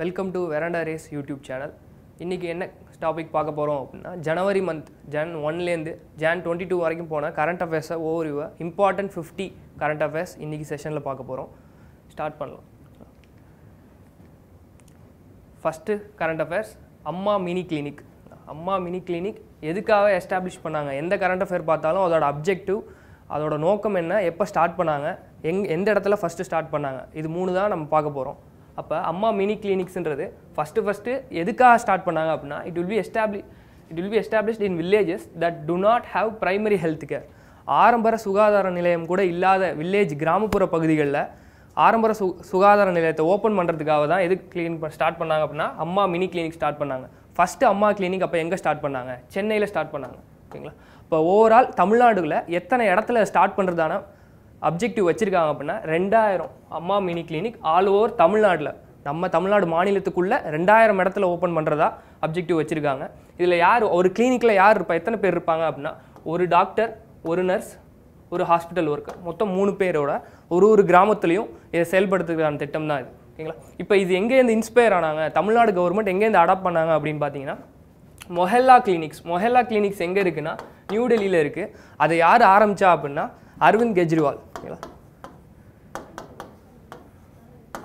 Welcome to Veranda race YouTube channel இன்றைக்கி என்ன topic பார்க்க போகிறோம் அப்படின்னா ஜனவரி மந்த் ஜன் ஒன்லேருந்து ஜான் டுவெண்ட்டி டூ வரைக்கும் போன கரண்ட் அஃபேர்ஸை ஓவர் வியூவாக இம்பார்ட்டன்ட் ஃபிஃப்டி கரண்ட் அஃபேர்ஸ் இன்றைக்கி செஷனில் பார்க்க போகிறோம் ஸ்டார்ட் பண்ணலாம் first current affairs Amma mini clinic Amma mini clinic எதுக்காக எஸ்டாப்ளிஷ் பண்ணாங்க எந்த கரண்ட் அஃபேர் பார்த்தாலும் அதோட அப்ஜெக்டிவ் அதோட நோக்கம் என்ன எப்போ ஸ்டார்ட் பண்ணாங்க எங் எந்த இடத்துல ஃபஸ்ட்டு ஸ்டார்ட் பண்ணாங்க இது மூணு தான் நம்ம பார்க்க போகிறோம் அப்போ அம்மா மினி கிளினிக்ஸ்ன்றது ஃபஸ்ட்டு ஃபஸ்ட்டு எதுக்காக ஸ்டார்ட் பண்ணாங்க அப்படின்னா it will be establish it will be established in villages that do not have primary health care ஆரம்பர சுகாதார நிலையம் கூட இல்லாத வில்லேஜ் கிராமப்புற பகுதிகளில் ஆரம்பர சு சுகாதார நிலையத்தை ஓப்பன் பண்ணுறதுக்காக தான் எது கிளினிக் ஸ்டார்ட் பண்ணாங்க அப்படின்னா அம்மா மினி கிளினிக் ஸ்டார்ட் பண்ணாங்க ஃபஸ்ட்டு அம்மா கிளினிக் அப்போ எங்கே ஸ்டார்ட் பண்ணாங்க சென்னையில் ஸ்டார்ட் பண்ணாங்க ஓகேங்களா இப்போ ஓவரால் தமிழ்நாடுகளில் எத்தனை இடத்துல ஸ்டார்ட் பண்ணுறதான அப்ஜெக்டிவ் வச்சுருக்காங்க அப்படின்னா ரெண்டாயிரம் அம்மா மினி கிளினிக் ஆல் ஓவர் தமிழ்நாட்டில் நம்ம தமிழ்நாடு மாநிலத்துக்குள்ளே ரெண்டாயிரம் இடத்துல ஓப்பன் பண்ணுறதா அப்ஜெக்டிவ் வச்சுருக்காங்க இதில் யார் ஒரு கிளினிக்கில் யார் இருப்பா எத்தனை பேர் இருப்பாங்க அப்படின்னா ஒரு டாக்டர் ஒரு நர்ஸ் ஒரு ஹாஸ்பிட்டல் ஒர்க்கர் மொத்தம் மூணு பேரோட ஒரு ஒரு கிராமத்துலேயும் இதை செயல்படுத்துக்கிறான திட்டம் தான் இது ஓகேங்களா இப்போ இது எங்கேருந்து இன்ஸ்பயர் ஆனாங்க தமிழ்நாடு கவர்மெண்ட் எங்கேருந்து அடாப்ட் பண்ணாங்க அப்படின்னு பார்த்தீங்கன்னா மொஹெல்லா கிளினிக்ஸ் மொஹெல்லா கிளினிக்ஸ் எங்கே இருக்குன்னா டெல்லியில் இருக்குது அதை யார் ஆரம்பித்தா அப்படின்னா அரவிந்த் கெஜ்ரிவால் ஓகேங்களா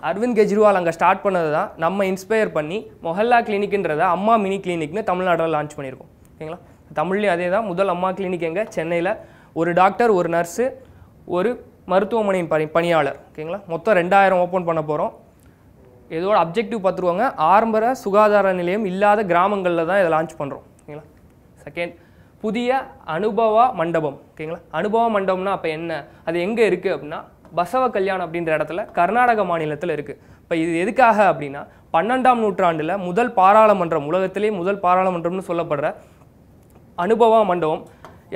அரவிந்த் கெஜ்ரிவால் அங்கே ஸ்டார்ட் பண்ணது தான் நம்ம இன்ஸ்பயர் பண்ணி மொஹல்லா கிளினிக்ன்றதை அம்மா மினி கிளினிக்னு தமிழ்நாட்டில் லான்ச் பண்ணியிருக்கோம் ஓகேங்களா தமிழ்லேயும் அதே தான் முதல் அம்மா கிளினிக் எங்கே சென்னையில் ஒரு டாக்டர் ஒரு நர்ஸு ஒரு மருத்துவமனையின் பணி பணியாளர் ஓகேங்களா மொத்தம் ரெண்டாயிரம் ஓப்பன் பண்ண போகிறோம் இதோட அப்ஜெக்டிவ் பார்த்துருவாங்க ஆரம்பர சுகாதார நிலையம் இல்லாத கிராமங்களில் தான் இதை லான்ச் பண்ணுறோம் ஓகேங்களா செகண்ட் புதிய அனுபவ மண்டபம் ஓகேங்களா அனுபவ மண்டபம்னா அப்போ என்ன அது எங்கே இருக்குது அப்படின்னா பசவ கல்யாணம் அப்படின்ற இடத்துல கர்நாடக மாநிலத்தில் இருக்குது இப்போ இது எதுக்காக அப்படின்னா பன்னெண்டாம் நூற்றாண்டில் முதல் பாராளுமன்றம் உலகத்திலேயே முதல் பாராளுமன்றம்னு சொல்லப்படுற அனுபவ மண்டபம்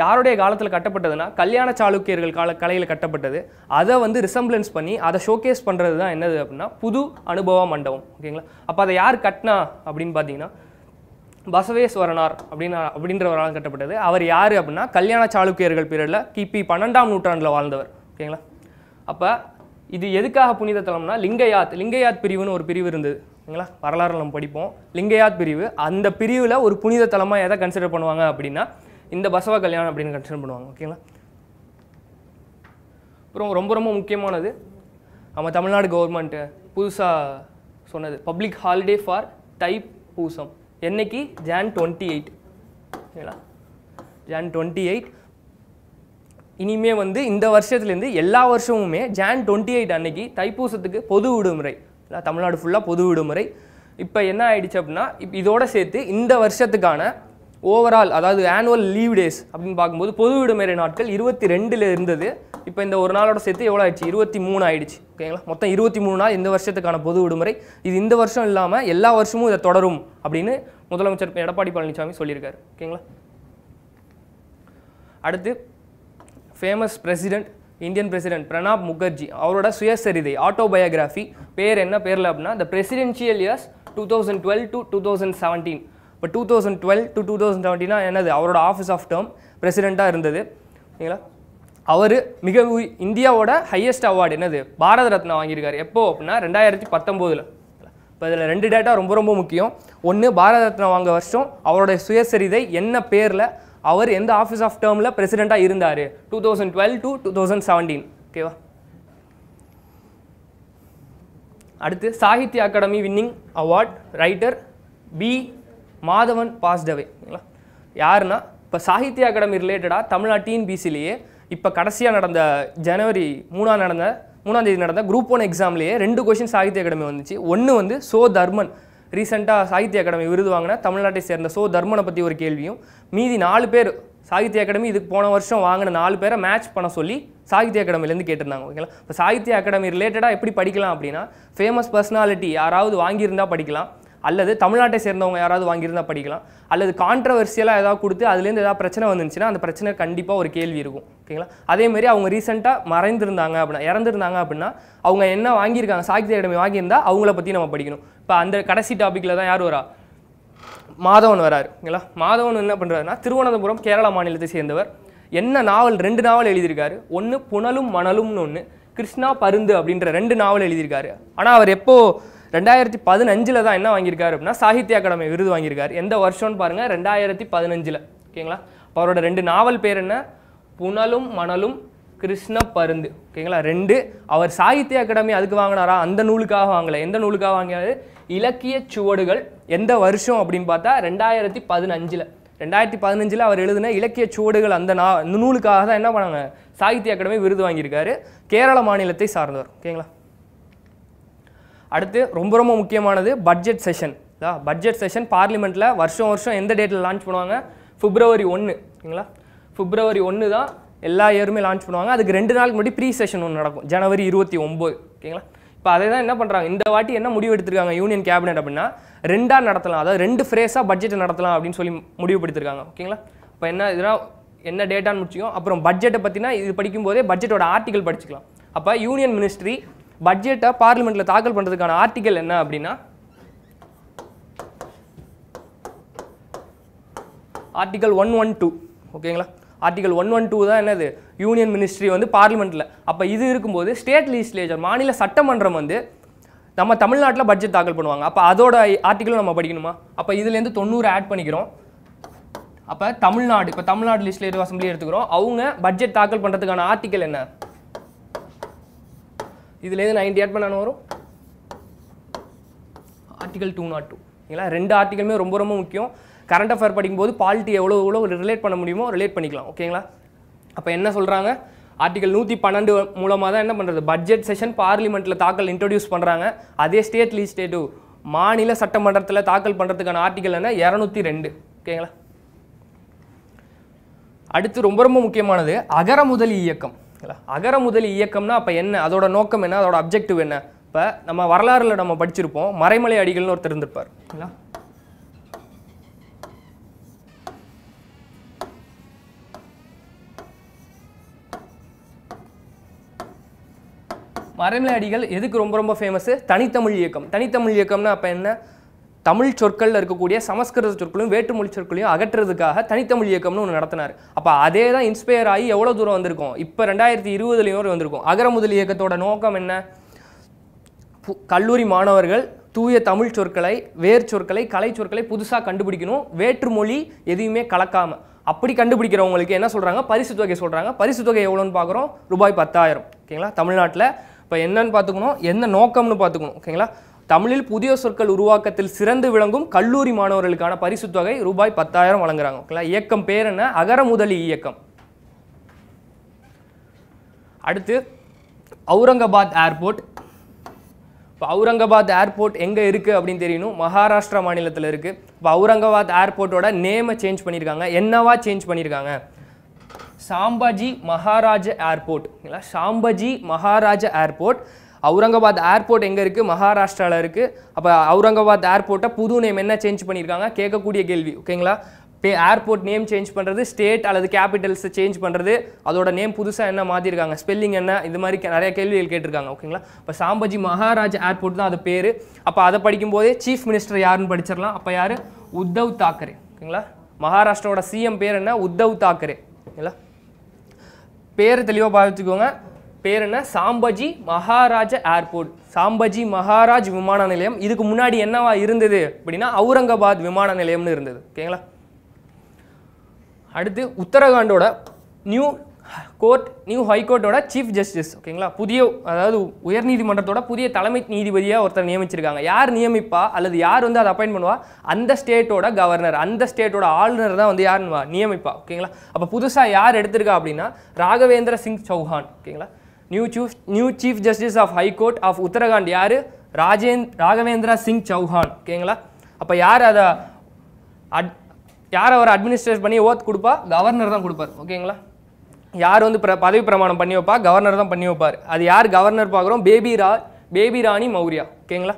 யாருடைய காலத்தில் கட்டப்பட்டதுன்னா கல்யாண சாளுக்கியர்கள் கால கலையில் கட்டப்பட்டது அதை வந்து ரிசம்பிளன்ஸ் பண்ணி அதை ஷோகேஸ் பண்ணுறது தான் என்னது அப்படின்னா புது அனுபவ மண்டபம் ஓகேங்களா அப்போ அதை யார் கட்டினா அப்படின்னு பார்த்தீங்கன்னா பசவேஸ்வரனார் அப்படின்னு அப்படின்றவரால் கட்டப்பட்டது அவர் யார் அப்படின்னா கல்யாண சாளுக்கியர்கள் பீரியடில் கிபி பன்னெண்டாம் நூற்றாண்டில் வாழ்ந்தவர் ஓகேங்களா அப்போ இது எதுக்காக புனித தலம்னா லிங்கயாத் லிங்கயாத் பிரிவுன்னு ஒரு பிரிவு இருந்தது ஓகேங்களா வரலாறு நம்ம படிப்போம் லிங்கயாத் பிரிவு அந்த பிரிவில் ஒரு புனித தலமாக எதை கன்சிடர் பண்ணுவாங்க அப்படின்னா இந்த பசவ கல்யாணம் அப்படின்னு கன்சிடர் பண்ணுவாங்க ஓகேங்களா அப்புறம் ரொம்ப ரொம்ப முக்கியமானது நம்ம தமிழ்நாடு கவர்மெண்ட்டு புதுசாக சொன்னது public holiday for Thaipusam என்னைக்கு ஜான் டுவெண்ட்டி எயிட் சரிங்களா ஜான் டுவெண்ட்டி எயிட் இனிமே வந்து இந்த வருஷத்துலேருந்து எல்லா வருஷமுமே ஜான் டுவெண்ட்டி எயிட் அன்னைக்கு தைப்பூசத்துக்கு பொது விடுமுறை தமிழ்நாடு ஃபுல்லாக பொது விடுமுறை இப்போ என்ன ஆயிடுச்சு அப்படின்னா இப்போ இதோடு சேர்த்து இந்த வருஷத்துக்கான ஓவரால் அதாவது ஆனுவல் லீவ் டேஸ் அப்படின்னு பார்க்கும்போது பொது விடுமுறை நாட்கள் இருபத்தி ரெண்டில் இருந்தது இப்போ இந்த ஒரு நாளோட சேர்த்து எவ்வளோ ஆயிடுச்சு இருபத்தி மூணு ஆயிடுச்சு ஓகேங்களா மொத்தம் இருபத்தி மூணு நாள் இந்த வருஷத்துக்கான பொது விடுமுறை இது இந்த வருஷம் இல்லாமல் எல்லா வருஷமும் இதை தொடரும் அப்படின்னு முதலமைச்சர் எடப்பாடி பழனிசாமி சொல்லியிருக்காரு ஓகேங்களா அடுத்து famous president Indian president Pranab Mukherjee அவரோட சுயசரிதை ஆட்டோபயோகிராஃபி பேர் என்ன பேரில் அப்படின்னா the presidential years two thousand twelve to two thousand seventeen இப்போ two thousand twelve to two thousand செவன்டீனா என்னது அவரோட ஆஃபீஸ் ஆஃப் டேர்ம் பிரசிடெண்ட்டாக இருந்தது ஓகேங்களா அவர் மிக இந்தியாவோட ஹையஸ்ட் அவார்டு என்னது பாரத ரத்னா வாங்கியிருக்காரு எப்போ அப்படின்னா ரெண்டாயிரத்தி பத்தொம்போதில் இப்போ இதில் ரெண்டு டேட்டா ரொம்ப ரொம்ப முக்கியம் ஒன்று பாரத ரத்னா வாங்க வருஷம் அவருடைய சுயசரிதை என்ன பேரில் அவர் எந்த ஆஃபீஸ் ஆஃப் டேர்மில் பிரசிடெண்ட்டாக இருந்தார் two thousand twelve to two thousand seventeen ஓகேவா அடுத்து Sahitya Akademi winning award writer P Madhavan பாஸ்டவேங்களா யாருன்னா இப்போ சாகித்ய அகாடமி ரிலேட்டடாக தமிழ்நாட்டின் பிசிலேயே இப்போ கடைசியாக நடந்த ஜனவரி மூணாம் நடந்த மூணாம் தேதி நடந்த குரூப் ஒன் எக்ஸாம்லேயே ரெண்டு கொஷின் சாகித்ய அகாடமி வந்துச்சு ஒன்று வந்து சோ தர்மன் ரீசெண்டாக சாகித்ய அகாடமி விருது வாங்கின தமிழ்நாட்டை சேர்ந்த சோ தர்மனை பற்றி ஒரு கேள்வியும் மீதி நாலு பேர் சாகித்ய அகாடமி இதுக்கு போன வருஷம் வாங்கின நாலு பேரை மேட்ச் பண்ண சொல்லி சாகித்ய அகாடமிலேருந்து கேட்டிருந்தாங்க ஓகேங்களா இப்போ சாகித்ய அகாடமி ரிலேட்டடாக எப்படி படிக்கலாம் அப்படின்னா ஃபேமஸ் பர்சனாலிட்டி யாராவது வாங்கியிருந்தால் படிக்கலாம் அல்லது தமிழ்நாட்டை சேர்ந்தவங்க யாராவது வாங்கியிருந்தால் படிக்கலாம் அல்லது கான்ட்ரவர்சியலாக ஏதாவது கொடுத்து அதுலேருந்து ஏதாவது பிரச்சனை வந்துச்சுன்னா அந்த பிரச்சனை கண்டிப்பாக ஒரு கேள்வி இருக்கும் ஓகேங்களா அதேமாதிரி அவங்க ரீசெண்டாக மறைந்திருந்தாங்க அப்படின்னா இறந்துருந்தாங்க அப்படின்னா அவங்க என்ன வாங்கியிருக்காங்க சாகித்ய அகாடமி வாங்கியிருந்தால் அவங்கள பற்றி நம்ம படிக்கணும் இப்போ அந்த கடைசி டாப்பிக்கில் தான் யார் வரா மாதவன் வராரு ஓகேங்களா மாதவன் என்ன பண்ணுறாருன்னா திருவனந்தபுரம் கேரளா மாநிலத்தை சேர்ந்தவர் என்ன நாவல் ரெண்டு நாவல் எழுதியிருக்காரு ஒன்று புனலும் மணலும்னு ஒன்று கிருஷ்ணா பருந்து அப்படின்ற ரெண்டு நாவல் எழுதியிருக்காரு ஆனால் அவர் எப்போது ரெண்டாயிரத்தி பதினஞ்சில் தான் என்ன வாங்கியிருக்காரு அப்படின்னா சாகித்ய அகாடமி விருது வாங்கியிருக்காரு எந்த வருஷம்னு பாருங்கள் ரெண்டாயிரத்தி பதினஞ்சில் ஓகேங்களா இப்போ அவரோட ரெண்டு நாவல் பேர் என்ன புனலும் மணலும் கிருஷ்ண பருந்து ஓகேங்களா ரெண்டு அவர் சாகித்ய அகாடமி அதுக்கு வாங்கினாரா அந்த நூலுக்காக வாங்கலை எந்த நூலுக்காக வாங்கினாரு இலக்கிய சுவடுகள் எந்த வருஷம் அப்படின்னு பார்த்தா ரெண்டாயிரத்தி பதினஞ்சில் ரெண்டாயிரத்தி பதினஞ்சில் அவர் எழுதின இலக்கிய சுவடுகள் அந்த நா நூலுக்காக தான் என்ன பண்ணாங்க சாகித்ய அகாடமி விருது வாங்கியிருக்காரு கேரள மாநிலத்தை சார்ந்தவர் ஓகேங்களா அடுத்து ரொம்ப ரொம்ப முக்கியமானது பட்ஜெட் செஷன் பட்ஜெட் செஷன் பார்லிமெண்ட்டில் வருஷம் வருஷம் எந்த டேட்டில் லான்ச் பண்ணுவாங்க ஃபிப்ரவரி ஒன்று ஓகேங்களா ஃபிப்ரவரி ஒன்று தான் எல்லா இயருமே லான்ச் பண்ணுவாங்க அதுக்கு ரெண்டு நாளுக்கு முன்னாடி ப்ரீ செஷன் ஒன்று நடக்கும் ஜனவரி இருபத்தி ஒம்பது ஓகேங்களா இப்போ அதை தான் என்ன பண்ணுறாங்க இந்த வாட்டி என்ன முடிவு எடுத்திருக்காங்க யூனியன் கேபினெட் அப்படின்னா ரெண்டாக நடத்தலாம் அதாவது ரெண்டு ஃப்ரேஸாக பட்ஜெட் நடத்தலாம் அப்படின்னு சொல்லி முடிவுபடுத்திருக்காங்க ஓகேங்களா இப்போ என்ன இதெல்லாம் என்ன டேட்டான்னு முடிச்சிக்கும் அப்புறம் பட்ஜெட்டை பற்றினா இது படிக்கும்போதே பட்ஜெட்டோட ஆர்டிக்கல் படிச்சுக்கலாம் அப்போ யூனியன் மினிஸ்ட்ரி பட்ஜெட்டை பார்லிமெண்ட்டில் தாக்கல் பண்ணுறதுக்கான ஆர்டிக்கல் என்ன அப்படின்னா ஆர்டிக்கல் ஒன் ஒன் டூ ஓகேங்களா ஆர்டிக்கல் ஒன் ஒன் டூ தான் என்னது யூனியன் மினிஸ்ட்ரி வந்து பார்லிமெண்ட்டில் அப்போ இது இருக்கும்போது ஸ்டேட் லெஜிஸ்லேச்சர் மாநில சட்டமன்றம் வந்து நம்ம தமிழ்நாட்டில் பட்ஜெட் தாக்கல் பண்ணுவாங்க அப்போ அதோட ஆர்டிக்கலும் நம்ம படிக்கணுமா அப்போ இதுலேருந்து தொண்ணூறு ஆட் பண்ணிக்கிறோம் அப்போ தமிழ்நாடு இப்போ தமிழ்நாடு லிஸ்ட்லேயே அசம்பிளி எடுத்துக்கிறோம் அவங்க பட்ஜெட் தாக்கல் பண்ணுறதுக்கான ஆர்டிக்கல் என்ன இதுலேருந்து நைன்டி ஆட் பண்ண வரும் ஆர்டிகல் டூ நாட் டூ ஓகேங்களா ரெண்டு ஆர்டிகளுமே ரொம்ப ரொம்ப முக்கியம் கரண்ட் அஃபேர் படிக்கும்போது பாலிட்டி எவ்வளோ எவ்வளோ ரிலேட் பண்ண முடியுமோ ரிலேட் பண்ணிக்கலாம் ஓகேங்களா அப்போ என்ன சொல்கிறாங்க ஆர்டிகல் நூற்றி பன்னெண்டு மூலமாக தான் என்ன பண்ணுறது பட்ஜெட் செஷன் பார்லிமெண்ட்டில் தாக்கல் இன்ட்ரடியூஸ் பண்ணுறாங்க அதே ஸ்டேட் லீஸ்டேட்டிவ் மாநில சட்டமன்றத்தில் தாக்கல் பண்ணுறதுக்கான ஆர்டிகல் என்ன இரநூத்தி ரெண்டு ஓகேங்களா அடுத்து ரொம்ப ரொம்ப முக்கியமானது அகர முதலி இயக்கம் அகர முதலி இயக்கம்னா அப்போ என்ன அதோட நோக்கம் என்ன அதோட அப்ஜெக்டிவ் என்ன இப்போ நம்ம வரலாறில் நம்ம படிச்சிருப்போம் மறைமலை அடிகள்னு ஒருத்தர் இருந்திருப்பார் மறைமலை அடிகள் எதுக்கு ரொம்ப ரொம்ப ஃபேமஸ் தனித்தமிழ் இயக்கம் தனித்தமிழ் இயக்கம்னா அப்போ என்ன தமிழ் சொற்களில் இருக்கக்கூடிய சமஸ்கிருத சொற்களையும் வேற்றுமொழி சொற்களையும் அகற்றுறதுக்காக தனித்தமிழ் இயக்கம்னு ஒன்று நடத்தினார் அப்போ அதே தான் இன்ஸ்பயர் ஆகி எவ்வளோ தூரம் வந்திருக்கும் இப்போ ரெண்டாயிரத்தி இருபதுலேயும் வந்திருக்கும் அகர முதல் இயக்கத்தோட நோக்கம் என்ன கல்லூரி மாணவர்கள் தூய தமிழ் சொற்களை வேர் சொற்களை கலை சொற்களை புதுசாக கண்டுபிடிக்கணும் வேற்றுமொழி எதையுமே கலக்காமல் அப்படி கண்டுபிடிக்கிறவங்களுக்கு என்ன சொல்கிறாங்க பரிசு தொகை சொல்கிறாங்க பரிசு தொகை எவ்வளோன்னு பார்க்குறோம் ரூபாய் பத்தாயிரம் ஓகேங்களா தமிழ்நாட்டில் இப்போ என்னன்னு பார்த்துக்கணும் என்ன நோக்கம்னு பார்த்துக்கணும் ஓகேங்களா தமிழில் புதிய சொற்கள் உருவாக்கத்தில் சிறந்து விளங்கும் கல்லூரி மாணவர்களுக்கான பரிசு தொகை ரூபாய் பத்தாயிரம் வழங்குறாங்க ஓகேங்களா இயக்கம் பேர் என்ன அகர முதலி இயக்கம் அடுத்து அவுரங்காபாத் ஏர்போர்ட் இப்போ அவுரங்காபாத் ஏர்போர்ட் எங்கே இருக்குது அப்படின்னு தெரியணும் மகாராஷ்டிரா மாநிலத்தில் இருக்குது இப்போ அவுரங்காபாத் ஏர்போர்ட்டோட நேமை சேஞ்ச் பண்ணியிருக்காங்க என்னவா சேஞ்ச் பண்ணியிருக்காங்க Sambhaji Maharaj airport Sambhaji Maharaj airport Aurangabad airport எங்கே இருக்குது மகாராஷ்டிராவில் இருக்குது அப்போ அவுரங்காபாத் ஏர்போர்ட்டை புது நேம் என்ன சேஞ்ச் பண்ணியிருக்காங்க கேட்கக்கூடிய கேள்வி ஓகேங்களா பே ஏர்போர்ட் நேம் சேஞ்ச் பண்ணுறது ஸ்டேட் அல்லது கேபிட்டல்ஸை சேஞ்ச் பண்ணுறது அதோட நேம் புதுசாக என்ன மாற்றிருக்காங்க ஸ்பெல்லிங் என்ன இது மாதிரி நிறைய கேள்விகள் கேட்டிருக்காங்க ஓகேங்களா இப்போ சாம்பஜி மகாராஜ் ஏர்போர்ட் தான் அது பேர் அப்போ அதை படிக்கும்போதே சீஃப் மினிஸ்டர் யாருன்னு படிச்சிடலாம் அப்போ யார் உத்தவ் தாக்கரே ஓகேங்களா மகாராஷ்டிராவோட சிஎம் பேர் என்ன உத்தவ் தாக்கரே ஓகேங்களா பேர் தெளிவாக பார்த்துக்கோங்க பேர் என்ன சாம்பஜி மகாராஜா ஏர்போர்ட் சாம்பஜி மகாராஜ் விமான நிலையம் இதுக்கு முன்னாடி என்னவா இருந்தது அப்படின்னா அவுரங்காபாத் விமான நிலையம்னு இருந்தது ஓகேங்களா அடுத்து உத்தரகாண்டோட நியூ கோர்ட் நியூ ஹைகோர்ட்டோட சீஃப் ஜஸ்டிஸ் ஓகேங்களா புதிய அதாவது உயர்நீதிமன்றத்தோட புதிய தலைமை நீதிபதியாக ஒருத்தர் நியமிச்சிருக்காங்க யார் நியமிப்பா அல்லது யார் வந்து அதை அப்பாயின் பண்ணுவா அந்த ஸ்டேட்டோட கவர்னர் அந்த ஸ்டேட்டோட ஆளுநர் தான் வந்து யார் நியமிப்பா ஓகேங்களா அப்போ புதுசாக யார் எடுத்திருக்கா அப்படின்னா ராகவேந்திர சிங் சௌஹான் ஓகேங்களா new chief new chief justice of high court of Uttarakhand யார் ராஜேந்த் ராகவேந்திரா சிங் சௌஹான் ஓகேங்களா அப்போ யார் அதை அட் யார் அவர் அட்மினிஸ்ட்ரேட் பண்ணி ஓத் கொடுப்பா கவர்னர் தான் கொடுப்பார் ஓகேங்களா யார் வந்து பிர பதவி பிரமாணம் பண்ணி வைப்பா கவர்னர் தான் பண்ணி வைப்பார் அது யார் கவர்னர் பார்க்குறோம் பேபி ரா பேபி ராணி மௌரியா ஓகேங்களா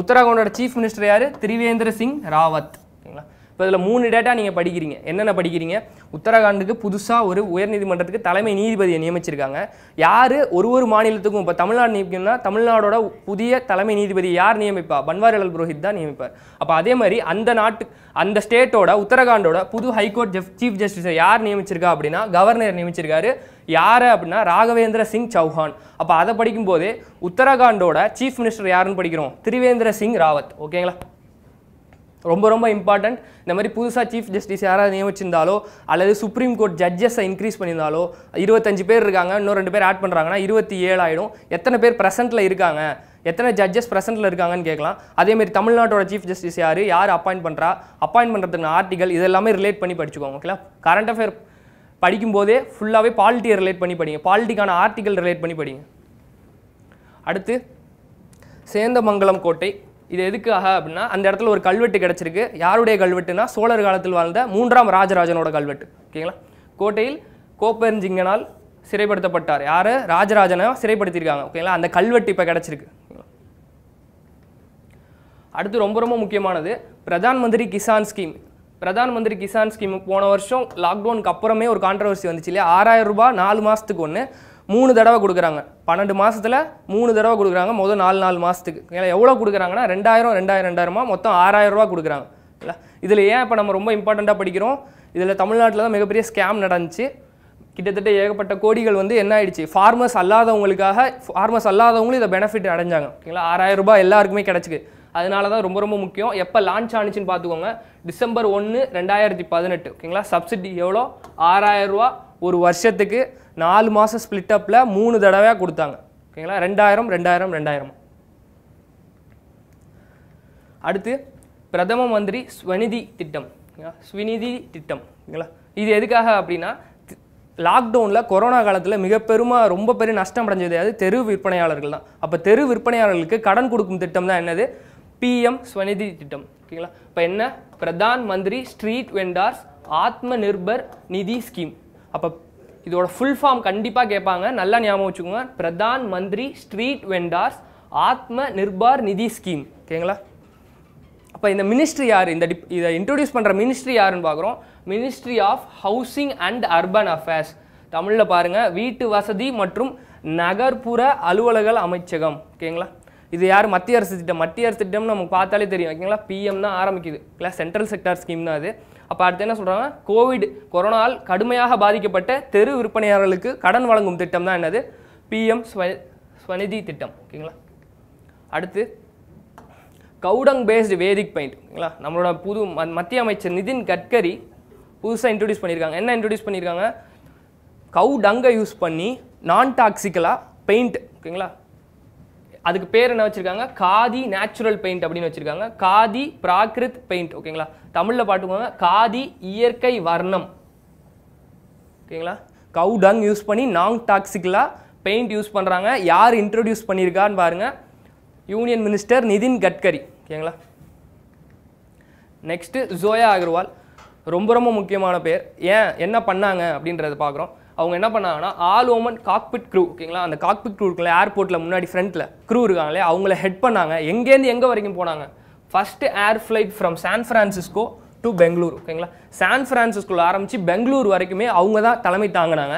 உத்தரகாண்டோட சீஃப் மினிஸ்டர் யார் திரிவேந்திர சிங் ராவத் ஓகேங்களா இப்போ இதில் மூணு டேட்டா நீங்கள் படிக்கிறீங்க என்னென்ன படிக்கிறீங்க உத்தரகாண்டுக்கு புதுசாக ஒரு உயர்நீதிமன்றத்துக்கு தலைமை நீதிபதியை நியமிச்சிருக்காங்க யார் ஒரு ஒரு மாநிலத்துக்கும் இப்போ தமிழ்நாடு நியமிக்கணும்னா தமிழ்நாடோட புதிய தலைமை நீதிபதி யார் நியமிப்பா பன்வாரிலால் புரோஹித் தான் நியமிப்பார் அப்போ அதே மாதிரி அந்த நாட்டு அந்த ஸ்டேட்டோட உத்தரகாண்டோட புது ஹைகோர்ட் சீஃப் ஜஸ்டிஸை யார் நியமிச்சிருக்கா அப்படின்னா கவர்னர் நியமிச்சிருக்காரு யார் அப்படின்னா ராகவேந்திர சிங் சௌஹான் அப்போ அதை படிக்கும்போது உத்தரகாண்டோட சீஃப் மினிஸ்டர் யாருன்னு படிக்கிறோம் திரிவேந்திர சிங் ராவத் ஓகேங்களா ரொம்ப ரொம்ப இம்பார்ட்டண்ட் இந்த மாதிரி புதுசாக சீஃப் ஜஸ்டிஸ் யாராவது நியமிச்சிருந்தாலோ அல்லது சுப்ரீம் கோர்ட் ஜட்ஜஸை இன்க்ரீஸ் பண்ணியிருந்தாலோ இருபத்தஞ்சு பேர் இருக்காங்க இன்னும் ரெண்டு பேர் ஆட் பண்ணுறாங்கன்னா இருபத்தி ஏழாயிடும் எத்தனை பேர் ப்ரெசென்ட்டில் இருக்காங்க எத்தனை ஜட்ஜஸ் ப்ரெசென்ட்டில் இருக்காங்கன்னு கேட்கலாம் அதேமாரி தமிழ்நாட்டோட சீஃப் ஜஸ்டிஸ் யார் யார் அப்பாயிண்ட் பண்ணுறா அப்பாயிண்ட் பண்ணுறதுக்கு ஆர்டிகல் இதெல்லாமே ரிலேட் பண்ணி படிச்சுக்கோங்க ஓகேங்களா கரண்ட் அஃபேர் படிக்கும்போதே ஃபுல்லாகவே பாலிட்டியை ரிலேட் பண்ணி படிங்க பாலிட்டிக்கான ஆர்டிகல் ரிலேட் பண்ணி படிங்க அடுத்து சேந்தமங்கலம் கோட்டை இது எதுக்காக அப்படின்னா அந்த இடத்துல ஒரு கல்வெட்டு கிடச்சிருக்கு யாருடைய கல்வெட்டுனா சோழர் காலத்தில் வாழ்ந்த மூன்றாம் ராஜராஜனோட கல்வெட்டு ஓகேங்களா கோட்டையில் கோப்பெருஞ்சிங்கனால் சிறைப்படுத்தப்பட்டார் யார் ராஜராஜனை சிறைப்படுத்தியிருக்காங்க ஓகேங்களா அந்த கல்வெட்டு இப்போ கிடச்சிருக்கு அடுத்து ரொம்ப ரொம்ப முக்கியமானது பிரதான் மந்திரி கிசான் ஸ்கீம் பிரதான் மந்திரி கிசான் ஸ்கீம் போன வருஷம் லாக்டவுனுக்கு அப்புறமே ஒரு கான்ட்ரவர்சி வந்துச்சு இல்லையா ஆறாயிரம் ரூபாய் நாலு மாதத்துக்கு ஒன்று மூணு தடவை கொடுக்குறாங்க பன்னெண்டு மாதத்தில் மூணு தடவை கொடுக்குறாங்க மொதல் நாலு நாலு மாதத்துக்கு எவ்வளோ கொடுக்குறாங்கன்னா ரெண்டாயிரம் ரெண்டாயிரம் ரெண்டாயிரமா மொத்தம் ஆறாயிரரூவா கொடுக்குறாங்க இல்லை இதில் ஏன் இப்போ நம்ம ரொம்ப இம்பார்ட்டண்ட்டாக படிக்கிறோம் இதில் தமிழ்நாட்டில் தான் மிகப்பெரிய ஸ்கேம் நடந்துச்சு கிட்டத்தட்ட ஏகப்பட்ட கோடிகள் வந்து என்ன ஆயிடுச்சு ஃபார்மர்ஸ் அல்லாதவங்களுக்காக ஃபார்மர்ஸ் அல்லாதவங்களும் இதை பெனிஃபிட் அடைஞ்சாங்க ஓகேங்களா ஆறாயிரம் ரூபாய் எல்லாருக்குமே கிடச்சிக்கு அதனால தான் ரொம்ப ரொம்ப முக்கியம் எப்போ லான்ச் ஆனிச்சுன்னு பார்த்துக்கோங்க டிசம்பர் ஒன்று ரெண்டாயிரத்தி பதினெட்டு ஓகேங்களா சப்சிடி எவ்வளோ ரூபா ஒரு வருஷத்துக்கு நாலு மாதம் ஸ்பிளிட்டப்பில் மூணு தடவையாக கொடுத்தாங்க ஓகேங்களா ரெண்டாயிரம் ரெண்டாயிரம் ரெண்டாயிரம் அடுத்து பிரதம மந்திரி ஸ்வநிதி திட்டம் ஸ்வநிதி திட்டம் ஓகேங்களா இது எதுக்காக அப்படின்னா லாக்டவுனில் கொரோனா காலத்தில் மிக பெருமா ரொம்ப பெரிய நஷ்டம் அடைஞ்சது அது தெரு விற்பனையாளர்கள் தான் அப்போ தெரு விற்பனையாளர்களுக்கு கடன் கொடுக்கும் திட்டம் தான் என்னது பிஎம் ஸ்வநிதி திட்டம் ஓகேங்களா இப்போ என்ன பிரதான் மந்திரி ஸ்ட்ரீட் வெண்டார்ஸ் ஆத்ம நிர்பர் நிதி ஸ்கீம் அப்போ இதோட ஃபுல் ஃபார்ம் கண்டிப்பாக கேட்பாங்க நல்லா ஞாபகம் வச்சுக்கோங்க பிரதான் மந்திரி ஸ்ட்ரீட் வெண்டார்ஸ் ஆத்ம நிர்பார் நிதி ஸ்கீம் ஓகேங்களா அப்போ இந்த மினிஸ்ட்ரி யார் இந்த டிப் இதை இன்ட்ரடியூஸ் பண்ணுற மினிஸ்ட்ரி யாருன்னு பார்க்குறோம் ministry of housing and urban affairs தமிழில் பாருங்கள் வீட்டு வசதி மற்றும் நகர்ப்புற அலுவலக அமைச்சகம் ஓகேங்களா இது யார் மத்திய அரசு திட்டம் மத்திய அரசு திட்டம்னு நமக்கு பார்த்தாலே தெரியும் ஓகேங்களா பிஎம் தான் ஆரம்பிக்குது இல்லை சென்ட்ரல் செக்டார் ஸ்கீம் தான் அது அப்போ அடுத்து என்ன சொல்கிறாங்க கோவிட் கொரோனாவால் கடுமையாக பாதிக்கப்பட்ட தெரு விற்பனையாளர்களுக்கு கடன் வழங்கும் திட்டம் தான் என்னது பிஎம் ஸ்வ ஸ்வநிதி திட்டம் ஓகேங்களா அடுத்து கவுடங் பேஸ்டு வேதிக் பெயிண்ட் ஓகேங்களா நம்மளோட புது மத்திய அமைச்சர் நிதின் கட்கரி புதுசாக இன்ட்ரடியூஸ் பண்ணியிருக்காங்க என்ன இன்ட்ரடியூஸ் பண்ணியிருக்காங்க கவுடங்கை யூஸ் பண்ணி நான் டாக்சிக்கலாக பெயிண்ட் ஓகேங்களா அதுக்கு பேர் என்ன வச்சுருக்காங்க காதி நேச்சுரல் பெயிண்ட் அப்படின்னு வச்சுருக்காங்க காதி பிராகிருத் பெயிண்ட் ஓகேங்களா தமிழில் பாட்டுக்கோங்க காதி இயற்கை வர்ணம் ஓகேங்களா கவு டங் யூஸ் பண்ணி நாங் டாக்ஸிக்கலாக பெயிண்ட் யூஸ் பண்ணுறாங்க யார் இன்ட்ரோடியூஸ் பண்ணியிருக்கான்னு பாருங்க யூனியன் மினிஸ்டர் நிதின் கட்கரி ஓகேங்களா நெக்ஸ்ட்டு ஜோயா அகர்வால் ரொம்ப ரொம்ப முக்கியமான பேர் ஏன் என்ன பண்ணாங்க அப்படின்றத பார்க்குறோம் அவங்க என்ன பண்ணாங்கன்னா ஆல் ஓமன் காக்பிட் க்ரூ ஓகேங்களா அந்த காக்பிட் க்ரூ இருக்குல்ல ஏர்போர்ட்டில் முன்னாடி ஃப்ரண்ட்டில் க்ரூ இருக்காங்களே அவங்கள ஹெட் பண்ணாங்க எங்கேருந்து எங்கே வரைக்கும் போனாங்க first air flight from San Francisco to Bangalore ஓகேங்களா சான் ஃப்ரான்சிஸ்கோவில் ஆரம்பித்து பெங்களூர் வரைக்குமே அவங்க தான் தலைமை தாங்கினாங்க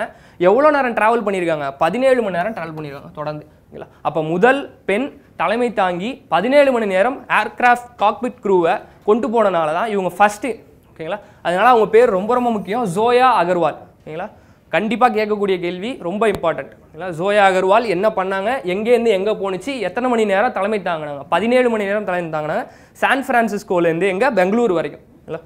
எவ்வளோ நேரம் ட்ராவல் பண்ணியிருக்காங்க பதினேழு மணி நேரம் ட்ராவல் பண்ணியிருக்காங்க தொடர்ந்து ஓகேங்களா அப்போ முதல் பெண் தலைமை தாங்கி பதினேழு மணி நேரம் ஏர்க்ராஃப்ட் காக்பிட் க்ரூவை கொண்டு போனனால தான் இவங்க ஃபஸ்ட்டு ஓகேங்களா அதனால் அவங்க பேர் ரொம்ப ரொம்ப முக்கியம் ஜோயா அகர்வால் ஓகேங்களா கண்டிப்பாக கேட்கக்கூடிய கேள்வி ரொம்ப இம்பார்ட்டண்ட் இல்லை ஜோயா அகர்வால் என்ன பண்ணாங்க எங்கேருந்து எங்கே போணுச்சு எத்தனை மணி நேரம் தலைமை தாங்கினாங்க பதினேழு மணி நேரம் தலைமை தாங்கினாங்க சான் ஃப்ரான்சிஸ்கோலேருந்து எங்கே பெங்களூர் வரைக்கும் இல்லை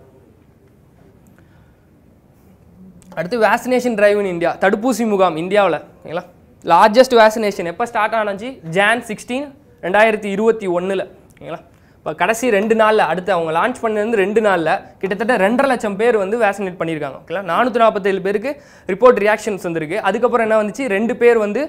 அடுத்து வேக்சினேஷன் டிரைவ் இன் இந்தியா தடுப்பூசி முகாம் இந்தியாவில் ஓகேங்களா லார்ஜஸ்ட் வேக்சினேஷன் எப்போ ஸ்டார்ட் ஆனச்சு ஜான் சிக்ஸ்டீன் ரெண்டாயிரத்தி இருபத்தி ஒன்றில் ஓகேங்களா இப்போ கடைசி ரெண்டு நாளில் அடுத்து அவங்க லான்ச் பண்ணது ரெண்டு நாளில் கிட்டத்தட்ட ரெண்டரை லட்சம் பேர் வந்து வேக்சினேட் பண்ணியிருக்காங்க ஓகேங்களா நானூற்றி நாற்பத்தேழு பேருக்கு ரிப்போர்ட் ரியாக்ஷன்ஸ் வந்திருக்கு அதுக்கப்புறம் என்ன வந்துச்சு ரெண்டு பேர் வந்து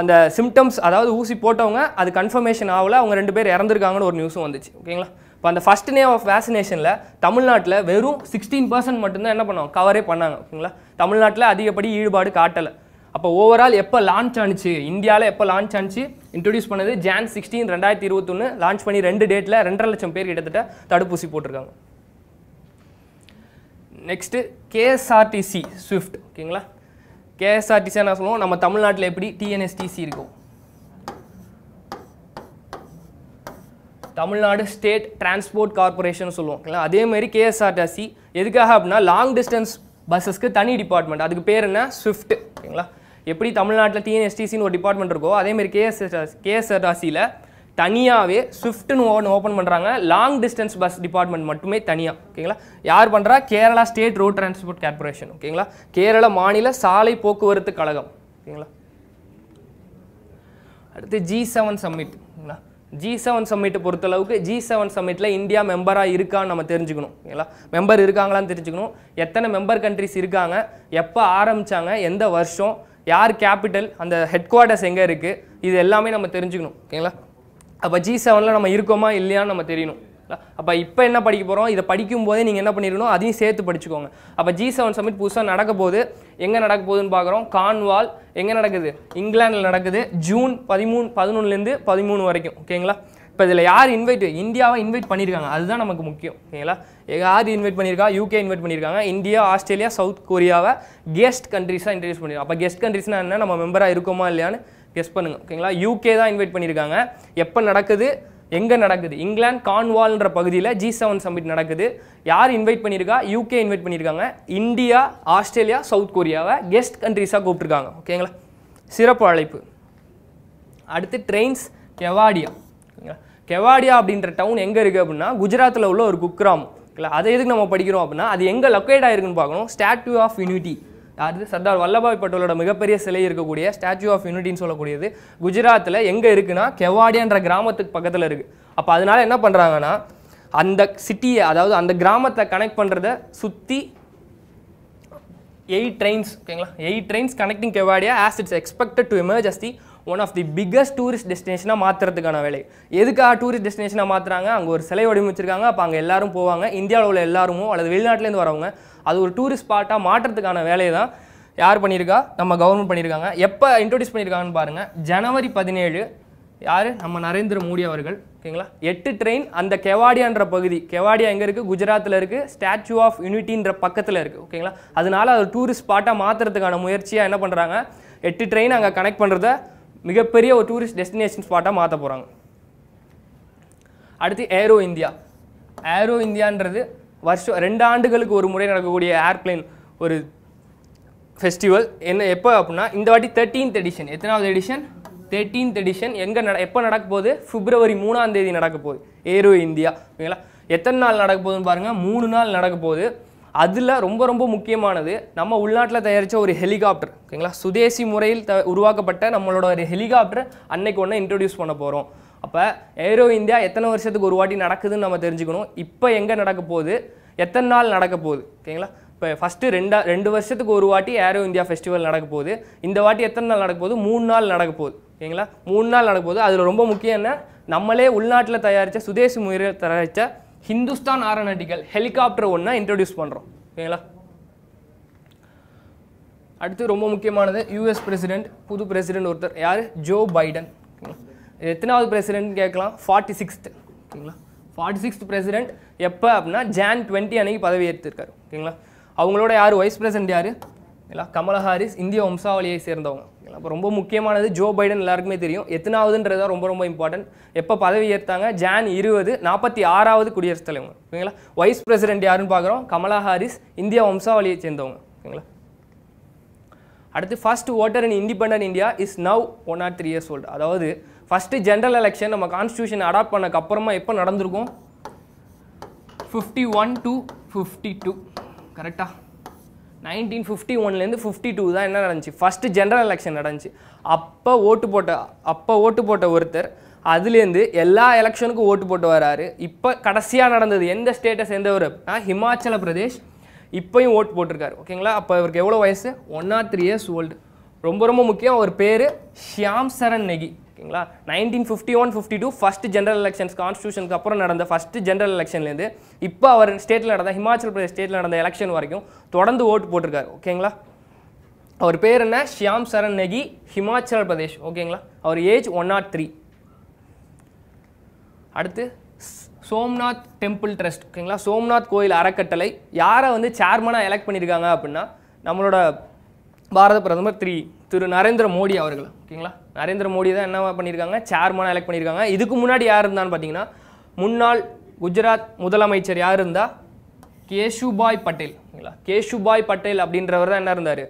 அந்த சிம்டம்ஸ் அதாவது ஊசி போட்டவங்க அது கன்ஃபர்மேஷன் ஆகலை அவங்க ரெண்டு பேர் இறந்துருக்காங்கன்னு ஒரு நியூஸும் வந்துச்சு ஓகேங்களா இப்போ அந்த ஃபஸ்ட் டே ஆஃப் வேக்சினேஷனில் தமிழ்நாட்டில் வெறும் சிக்ஸ்டீன் பர்சன்ட் மட்டும்தான் என்ன பண்ணுவோம் கவரே பண்ணாங்க ஓகேங்களா தமிழ்நாட்டில் அதிகப்படி ஈடுபாடு காட்டலை அப்போ ஓவரால் எப்போ லான்ச் ஆனிச்சு இந்தியாவில் எப்போ லான்ச் ஆனிச்சு இன்ட்ரடியூஸ் பண்ணது ஜான் சிக்ஸ்டீன் ரெண்டாயிரத்தி இருபத்தொன்று லான்ச் பண்ணி ரெண்டு டேட்டில் ரெண்டரை லட்சம் பேர் கிட்டத்தட்ட தடுப்பூசி போட்டிருக்காங்க நெக்ஸ்ட்டு கேஎஸ்ஆர்டிசி ஸ்விஃப்ட் ஓகேங்களா கேஎஸ்ஆர்டிசி என்ன சொல்லுவோம் நம்ம தமிழ்நாட்டில் எப்படி டிஎன்எஸ்டிசி இருக்கும் தமிழ்நாடு ஸ்டேட் டிரான்ஸ்போர்ட் கார்பரேஷன் சொல்லுவோம் ஓகேங்களா அதேமாதிரி கேஎஸ்ஆர்டிசி எதுக்காக அப்படின்னா லாங் டிஸ்டன்ஸ் பஸ்ஸஸ்க்கு தனி டிபார்ட்மெண்ட் அதுக்கு பேர் என்ன ஸ்விஃப்ட் ஓகேங்களா எப்படி தமிழ்நாட்டில் டிஎன்எஸ்டிசின்னு ஒரு டிபார்ட்மெண்ட் இருக்கோ அதேமாரி கேஎஸ்எஸ் கேஎஸ்ஆர்டிசியில் தனியாகவே ஸ்விஃப்ட்னு ஒன்று ஓப்பன் பண்ணுறாங்க லாங் டிஸ்டன்ஸ் பஸ் டிபார்ட்மெண்ட் மட்டுமே தனியாக ஓகேங்களா யார் பண்ணுறா Kerala state road transport corporation ஓகேங்களா கேரள மாநில சாலை போக்குவரத்து கழகம் ஓகேங்களா அடுத்து ஜி செவன் சம்மிட் ஓகேங்களா ஜி செவன் சம்மிட்டை பொறுத்தளவுக்கு ஜி செவன் சம்மிட்டில் இந்தியா மெம்பராக இருக்கான்னு நம்ம தெரிஞ்சுக்கணும் ஓகேங்களா மெம்பர் இருக்காங்களான்னு தெரிஞ்சுக்கணும் எத்தனை மெம்பர் கண்ட்ரிஸ் இருக்காங்க எப்போ ஆரம்பித்தாங்க எந்த வருஷம் யார் கேபிட்டல் அந்த ஹெட் குவார்ட்டர்ஸ் எங்கே இருக்குது இது எல்லாமே நம்ம தெரிஞ்சுக்கணும் ஓகேங்களா அப்போ ஜி செவனில் நம்ம இருக்கோமா இல்லையான்னு நம்ம தெரியணும் அப்போ இப்போ என்ன படிக்க போகிறோம் இதை படிக்கும் போதே நீங்கள் என்ன பண்ணிருக்கணும் அதையும் சேர்த்து படிச்சுக்கோங்க அப்போ ஜி செவன் சமிட் புதுசாக நடக்க போது எங்கே நடக்க போகுதுன்னு பார்க்குறோம் கான்வால் எங்கே நடக்குது இங்கிலாண்டில் நடக்குது ஜூன் பதிமூணு பதினொன்றுலேருந்து பதிமூணு வரைக்கும் ஓகேங்களா இப்போ இதில் யார் இன்வைட் இந்தியாவை இன்வைட் பண்ணியிருக்காங்க அதுதான் நமக்கு முக்கியம் ஓகேங்களா யார் இன்வைட் பண்ணியிருக்கா யூகே இன்வைட் பண்ணியிருக்காங்க இந்தியா ஆஸ்திரேலியா சவுத் கொரியாவை கெஸ்ட் கண்ட்ரிஸாக இன்ட்ரடியூஸ் பண்ணியிருக்காங்க அப்போ கெஸ்ட் கண்ட்ரிஸ்னால் என்ன நம்ம மெம்பராக இருக்கோமா இல்லையான்னு கெஸ்ட் பண்ணுங்கள் ஓகேங்களா யூகே தான் இன்வைட் பண்ணியிருக்காங்க எப்போ நடக்குது எங்கே நடக்குது இங்கிலாந்து கான்வால்ன்ற பகுதியில் ஜி செவன் சம்மிட் நடக்குது யார் இன்வைட் பண்ணியிருக்கா யூகே இன்வைட் பண்ணியிருக்காங்க இந்தியா ஆஸ்திரேலியா சவுத் கொரியாவை கெஸ்ட் கண்ட்ரிஸாக கூப்பிட்ருக்காங்க ஓகேங்களா சிறப்பு அழைப்பு அடுத்து ட்ரெயின்ஸ் கெவாடியா கெவாடியா அப்படின்ற டவுன் எங்கே இருக்குது அப்படின்னா குஜராத்தில் உள்ள ஒரு குக்ராம் இல்லை அதை எதுக்கு நம்ம படிக்கிறோம் அப்படின்னா அது எங்கே லொக்கேட் ஆயிருக்குன்னு பார்க்கணும் ஸ்டாச்சு ஆஃப் யூனிட்டி அது சர்தார் வல்லபாய் பட்டேலோட மிகப்பெரிய சிலை இருக்கக்கூடிய ஸ்டாச்சு ஆஃப் யூனிட்டின்னு சொல்லக்கூடியது குஜராத்தில் எங்கே இருக்குன்னா கெவாடியான்ற கிராமத்துக்கு பக்கத்தில் இருக்குது அப்போ அதனால் என்ன பண்ணுறாங்கன்னா அந்த சிட்டியை அதாவது அந்த கிராமத்தை கனெக்ட் பண்ணுறத சுற்றி எயிட் ட்ரெயின்ஸ் ஓகேங்களா eight trains connecting Kevadia as it's expected to emerge one of the biggest tourist டெஸ்டினேஷனாக மாற்றுறதுக்கான வேலை எதுக்காக டூரிஸ்ட் டெஸ்டினேஷனாக மாற்றுறாங்க அங்கே ஒரு சிலை வடிவமைச்சிருக்காங்க அப்போ அங்கே எல்லோரும் போவாங்க இந்தியாவில் உள்ள எல்லாருமோ அல்லது வெளிநாட்டிலேருந்து வரவங்க அது ஒரு டூரிஸ்ட் ஸ்பாட்டாக மாற்றுறதுக்கான வேலையை தான் யார் பண்ணியிருக்கா நம்ம கவர்மெண்ட் பண்ணியிருக்காங்க எப்போ இன்ட்ரடியூஸ் பண்ணியிருக்காங்கன்னு பாருங்கள் ஜனவரி பதினேழு யார் நம்ம நரேந்திர மோடி அவர்கள் ஓகேங்களா எட்டு ட்ரெயின் அந்த கெவாடியான்ற பகுதி கெவாடியா எங்கே இருக்குது குஜராத்தில் இருக்குது ஸ்டாச்சு ஆஃப் யூனிட்டின்ற பக்கத்தில் இருக்குது ஓகேங்களா அதனால அது டூரிஸ்ட் ஸ்பாட்டாக மாற்றுறதுக்கான முயற்சியாக என்ன பண்ணுறாங்க எட்டு ட்ரெயின் அங்கே கனெக்ட் பண்ணுறத மிகப்பெரிய ஒரு டூரிஸ்ட் டெஸ்டினேஷன் ஸ்பாட்டாக மாற்ற போகிறாங்க அடுத்து ஏரோ இந்தியா ஏரோ இந்தியான்றது வருஷம் ரெண்டு ஆண்டுகளுக்கு ஒரு முறை நடக்கக்கூடிய ஏர்பிளைன் ஒரு ஃபெஸ்டிவல் என்ன எப்போ அப்படின்னா இந்த வாட்டி தேர்ட்டீன்த் எடிஷன் எத்தனாவது எடிஷன் தேர்ட்டீன்த் எடிஷன் எங்கே நட எப்போ நடக்க போகுது பிப்ரவரி மூணாம் தேதி நடக்க போகுது ஏரோ இந்தியா ஓகேங்களா எத்தனை நாள் நடக்க போகுதுன்னு பாருங்கள் மூணு நாள் நடக்க போகுது அதில் ரொம்ப ரொம்ப முக்கியமானது நம்ம உள்நாட்டில் தயாரித்த ஒரு ஹெலிகாப்டர் ஓகேங்களா சுதேசி முறையில் த உருவாக்கப்பட்ட நம்மளோட ஒரு ஹெலிகாப்டர் அன்னைக்கு ஒன்று இன்ட்ரடியூஸ் பண்ண போகிறோம் அப்போ ஏரோ இந்தியா எத்தனை வருஷத்துக்கு ஒரு வாட்டி நடக்குதுன்னு நம்ம தெரிஞ்சுக்கணும் இப்போ எங்கே நடக்க போகுது எத்தனை நாள் நடக்க போகுது ஓகேங்களா இப்போ ஃபஸ்ட்டு ரெண்டா ரெண்டு வருஷத்துக்கு ஒரு வாட்டி ஏரோ இந்தியா ஃபெஸ்டிவல் நடக்க போகுது இந்த வாட்டி எத்தனை நாள் நடக்க போகுது மூணு நாள் நடக்க போகுது ஓகேங்களா மூணு நாள் நடக்க போகுது அதில் ரொம்ப முக்கியம் என்ன நம்மளே உள்நாட்டில் தயாரித்த சுதேசி முறையில் தயாரித்த ஹிந்துஸ்தான் ஆரோநாட்டிக்கல் ஹெலிகாப்டர் ஒன்றா இன்ட்ரடியூஸ் பண்ணுறோம் ஓகேங்களா அடுத்து ரொம்ப முக்கியமானது யூஎஸ் பிரசிடென்ட் புது பிரசிடென்ட் ஒருத்தர் யார் ஜோ பைடன் எத்தனாவது பிரசிடென்ட் கேட்கலாம் ஃபார்ட்டி சிக்ஸ்த்து ஓகேங்களா ஃபார்ட்டி சிக்ஸ்த் பிரசிடென்ட் எப்போ அப்படின்னா ஜான் டுவெண்ட்டி அன்னைக்கு பதவி எடுத்திருக்காரு ஓகேங்களா அவங்களோட யார் வைஸ் பிரசிடென்ட் யார் இல்லை கமலா ஹாரிஸ் இந்திய வம்சாவளியை சேர்ந்தவங்க அப்போ ரொம்ப முக்கியமானது ஜோ பைடன் எல்லாருக்குமே தெரியும் எத்தனாவதுன்றது ரொம்ப ரொம்ப இம்பார்ட்டன்ட் எப்போ பதவி ஏற்றாங்க ஜான் இருபது நாற்பத்தி ஆறாவது குடியரசுத் தலைவர் ஓகேங்களா வைஸ் பிரசிடென்ட் யாருன்னு பார்க்குறோம் கமலா ஹாரிஸ் இந்தியா வம்சாவளியை சேர்ந்தவங்க ஓகேங்களா அடுத்து first voter in independent India is now one or three years old அதாவது ஃபஸ்ட்டு ஜென்ரல் எலெக்ஷன் நம்ம கான்ஸ்டியூஷன் அடாப்ட் பண்ணக்கப்புறமா அப்புறமா எப்போ நடந்திருக்கும் fifty one to fifty two கரெக்டாக நைன்டீன் ஃபிஃப்டி ஒன்லேருந்து ஃபிஃப்டி டூ தான் என்ன நடந்துச்சு ஃபஸ்ட்டு ஜென்ரல் எலெக்ஷன் நடந்துச்சு அப்போ ஓட்டு போட்ட அப்போ ஓட்டு போட்ட ஒருத்தர் அதுலேருந்து எல்லா எலெக்ஷனுக்கும் ஓட்டு போட்டு வராரு இப்போ கடைசியாக நடந்தது எந்த ஸ்டேட்டை சேர்ந்தவர் ஹிமாச்சல பிரதேஷ் இப்போயும் ஓட்டு போட்டிருக்காரு ஓகேங்களா அப்போ இவருக்கு எவ்வளோ வயசு one or three years old ரொம்ப ரொம்ப முக்கியம் அவர் பேர் ஷியாம் சரண் நெகி ஓகேங்களா nineteen fifty one fifty two first general elections கான்ஸ்டியூஷனுக்கு அப்புறம் நடந்த ஃபஸ்ட் ஜென்ரல் எலெக்ஷன்லேருந்து இப்போ அவர் ஸ்டேட்டில் நடந்த ஹிமாச்சல் பிரதேஷ் ஸ்டேட்டில் நடந்த எலெக்ஷன் வரைக்கும் தொடர்ந்து ஓட்டு போட்டிருக்காரு ஓகேங்களா அவர் பேர் என்ன ஷியாம் சரண் நெகி ஹிமாச்சல் பிரதேஷ் ஓகேங்களா அவர் ஏஜ் ஒன் நாட் த்ரீ அடுத்து சோம்நாத் டெம்பிள் ட்ரஸ்ட் ஓகேங்களா சோம்நாத் கோயில் அறக்கட்டளை யாரை வந்து சேர்மனாக எலெக்ட் பண்ணியிருக்காங்க அப்படின்னா நம்மளோட பாரத பிரதமர் த்ரீ திரு நரேந்திர மோடி அவர்கள் ஓகேங்களா நரேந்திர மோடி தான் என்னவா பண்ணியிருக்காங்க சேர்மனாக எலெக்ட் பண்ணியிருக்காங்க இதுக்கு முன்னாடி யார் இருந்தான்னு பார்த்தீங்கன்னா முன்னாள் குஜராத் முதலமைச்சர் யார் இருந்தால் கேஷுபாய் பட்டேல் ஓகேங்களா கேஷுபாய் பட்டேல் அப்படின்றவர் தான் என்ன இருந்தார்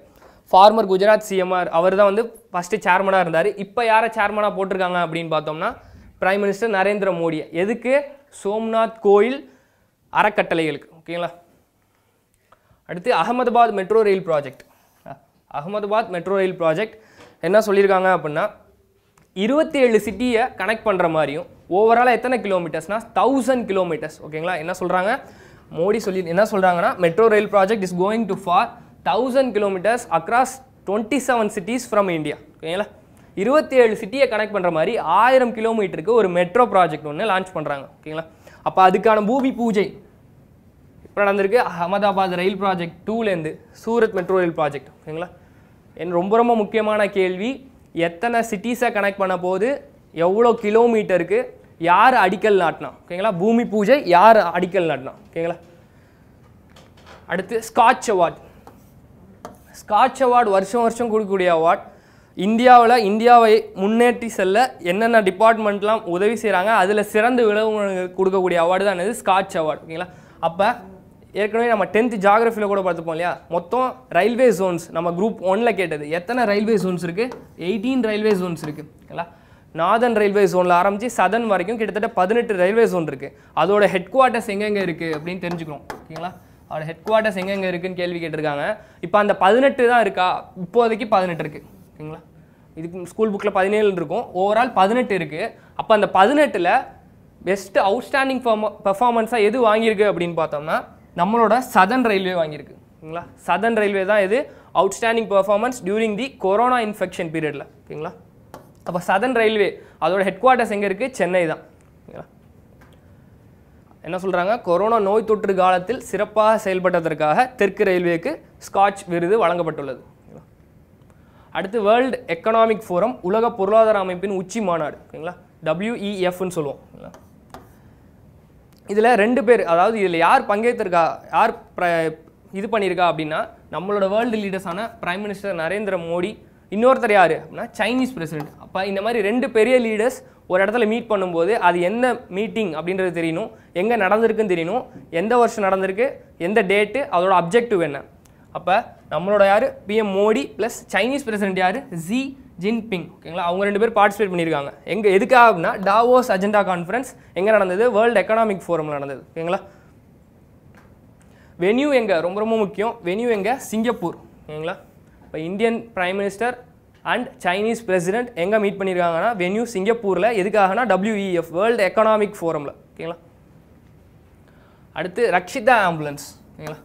ஃபார்மர் குஜராத் சிஎம்ஆர் அவர் தான் வந்து ஃபஸ்ட்டு சேர்மனாக இருந்தார் இப்போ யாரை சேர்மனாக போட்டிருக்காங்க அப்படின்னு பார்த்தோம்னா பிரைம் மினிஸ்டர் நரேந்திர மோடி எதுக்கு சோம்நாத் கோயில் அறக்கட்டளைகளுக்கு ஓகேங்களா அடுத்து Ahmedabad metro rail project Ahmedabad metro rail project என்ன சொல்லியிருக்காங்க அப்படின்னா இருபத்தி ஏழு சிட்டியை கனெக்ட் பண்ணுற மாதிரியும் ஓவராலாக எத்தனை கிலோமீட்டர்ஸ்னால் தௌசண்ட் கிலோமீட்டர்ஸ் ஓகேங்களா என்ன சொல்கிறாங்க மோடி சொல்லி என்ன சொல்கிறாங்கன்னா metro rail project is going to four thousand kilometres across twenty seven cities from India ஓகேங்களா இருபத்தி ஏழு சிட்டியை கனெக்ட் பண்ணுற மாதிரி ஆயிரம் கிலோமீட்டருக்கு ஒரு மெட்ரோ ப்ராஜெக்ட் ஒன்று லான்ச் பண்ணுறாங்க ஓகேங்களா அப்போ அதுக்கான பூமி பூஜை இப்போ நடந்திருக்கு அகமதாபாத் ரயில் ப்ராஜெக்ட் டூலேருந்து சூரத் மெட்ரோ ரயில் ப்ராஜெக்ட் ஓகேங்களா என் ரொம்ப ரொம்ப முக்கியமான கேள்வி எத்தனை சிட்டிஸை கனெக்ட் பண்ண போது எவ்வளோ கிலோமீட்டருக்கு யார் அடிக்கல் நாட்டினா ஓகேங்களா பூமி பூஜை யார் அடிக்கல் நாட்டினா ஓகேங்களா அடுத்து ஸ்காட்ச் அவார்ட் ஸ்காட்ச் அவார்டு வருஷம் வருஷம் கொடுக்கக்கூடிய அவார்ட் இந்தியாவில் இந்தியாவை முன்னேற்றி செல்ல என்னென்ன டிபார்ட்மெண்ட்லாம் உதவி செய்கிறாங்க அதில் சிறந்து விளவு கொடுக்கக்கூடிய அவார்டு தான் என்னது ஸ்காட்ச் அவார்டு ஓகேங்களா அப்போ ஏற்கனவே நம்ம டென்த்து ஜாகிரஃபியில் கூட பார்த்துப்போம் இல்லையா மொத்தம் ரயில்வே ஜோன்ஸ் நம்ம குரூப் ஒன்னில் கேட்டது எத்தனை ரயில்வே ஜோன்ஸ் இருக்குது எயிட்டீன் ரயில்வே ஜோன்ஸ் இருக்குது ஓகேங்களா நார்தன் ரயில்வே ஜோனில் ஆரம்பித்து சதன் வரைக்கும் கிட்டத்தட்ட பதினெட்டு ரயில்வே ஜோன் இருக்குது அதோட ஹெட் குவார்ட்டர்ஸ் எங்கெங்கே இருக்குது அப்படின்னு தெரிஞ்சுக்கணும் ஓகேங்களா அதோட ஹெட் குவார்ட்டர்ஸ் எங்கெங்கே இருக்குன்னு கேள்வி கேட்டிருக்காங்க இப்போ அந்த பதினெட்டு தான் இருக்கா இப்போதைக்கு பதினெட்டு இருக்குது ஓகேங்களா இதுக்கு ஸ்கூல் புக்கில் பதினேழு இருக்கும் ஓவரால் பதினெட்டு இருக்குது அப்போ அந்த பதினெட்டில் பெஸ்ட்டு அவுட்ஸ்டாண்டிங் பர்ஃபார்மன்ஸாக எது வாங்கியிருக்கு அப்படின்னு பார்த்தோம்னா நம்மளோட சதன் ரயில்வே வாங்கியிருக்கு ஓகேங்களா சதன் ரயில்வே தான் இது outstanding performance during the corona infection பீரியடில் ஓகேங்களா அப்போ சதன் ரயில்வே அதோட ஹெட் குவார்ட்டர்ஸ் எங்கே இருக்குது சென்னை தான் என்ன சொல்கிறாங்க கொரோனா நோய் தொற்று காலத்தில் சிறப்பாக செயல்பட்டதற்காக தெற்கு ரயில்வேக்கு ஸ்காட்ச் விருது வழங்கப்பட்டுள்ளது அடுத்து வேர்ல்டு எக்கனாமிக் ஃபோரம் உலக பொருளாதார அமைப்பின் உச்சி மாநாடு ஓகேங்களா டபிள்யூஇஎஃப்னு e சொல்லுவோம் ஓகேங்களா இதில் ரெண்டு பேர் அதாவது இதில் யார் பங்கேற்றிருக்கா யார் இது பண்ணியிருக்கா அப்படின்னா நம்மளோட வேர்ல்டு லீடர்ஸான பிரைம் மினிஸ்டர் நரேந்திர மோடி இன்னொருத்தர் யார் அப்படின்னா சைனீஸ் பிரசிடென்ட் அப்போ இந்த மாதிரி ரெண்டு பெரிய லீடர்ஸ் ஒரு இடத்துல மீட் பண்ணும்போது அது எந்த மீட்டிங் அப்படின்றது தெரியணும் எங்கே நடந்திருக்குன்னு தெரியணும் எந்த வருஷம் நடந்திருக்கு எந்த டேட்டு அதோட அப்ஜெக்டிவ் என்ன அப்போ நம்மளோட யார் PM Modi plus Chinese president யார் ஜி ஜின்பிங் ஓகேங்களா அவங்க ரெண்டு பேர் பார்ட்டிசிபேட் பண்ணியிருக்காங்க எங்கே எதுக்காக அப்படின்னா டாவோஸ் அஜெண்டா கான்ஃபரன்ஸ் எங்கே நடந்தது வேர்ல்டு எக்கனாமிக் ஃபோரமில் நடந்தது ஓகேங்களா வென்யூ எங்கே ரொம்ப ரொம்ப முக்கியம் வென்யூ எங்கே சிங்கப்பூர் ஓகேங்களா இப்போ Indian prime minister and Chinese president எங்கே மீட் பண்ணியிருக்காங்கன்னா வென்யூ சிங்கப்பூரில் எதுக்காகனா டபிள்யூஇஎஃப் வேர்ல்டு எக்கனாமிக் ஃபோரமில் ஓகேங்களா அடுத்து ரக்ஷிதா ஆம்புலன்ஸ் ஓகேங்களா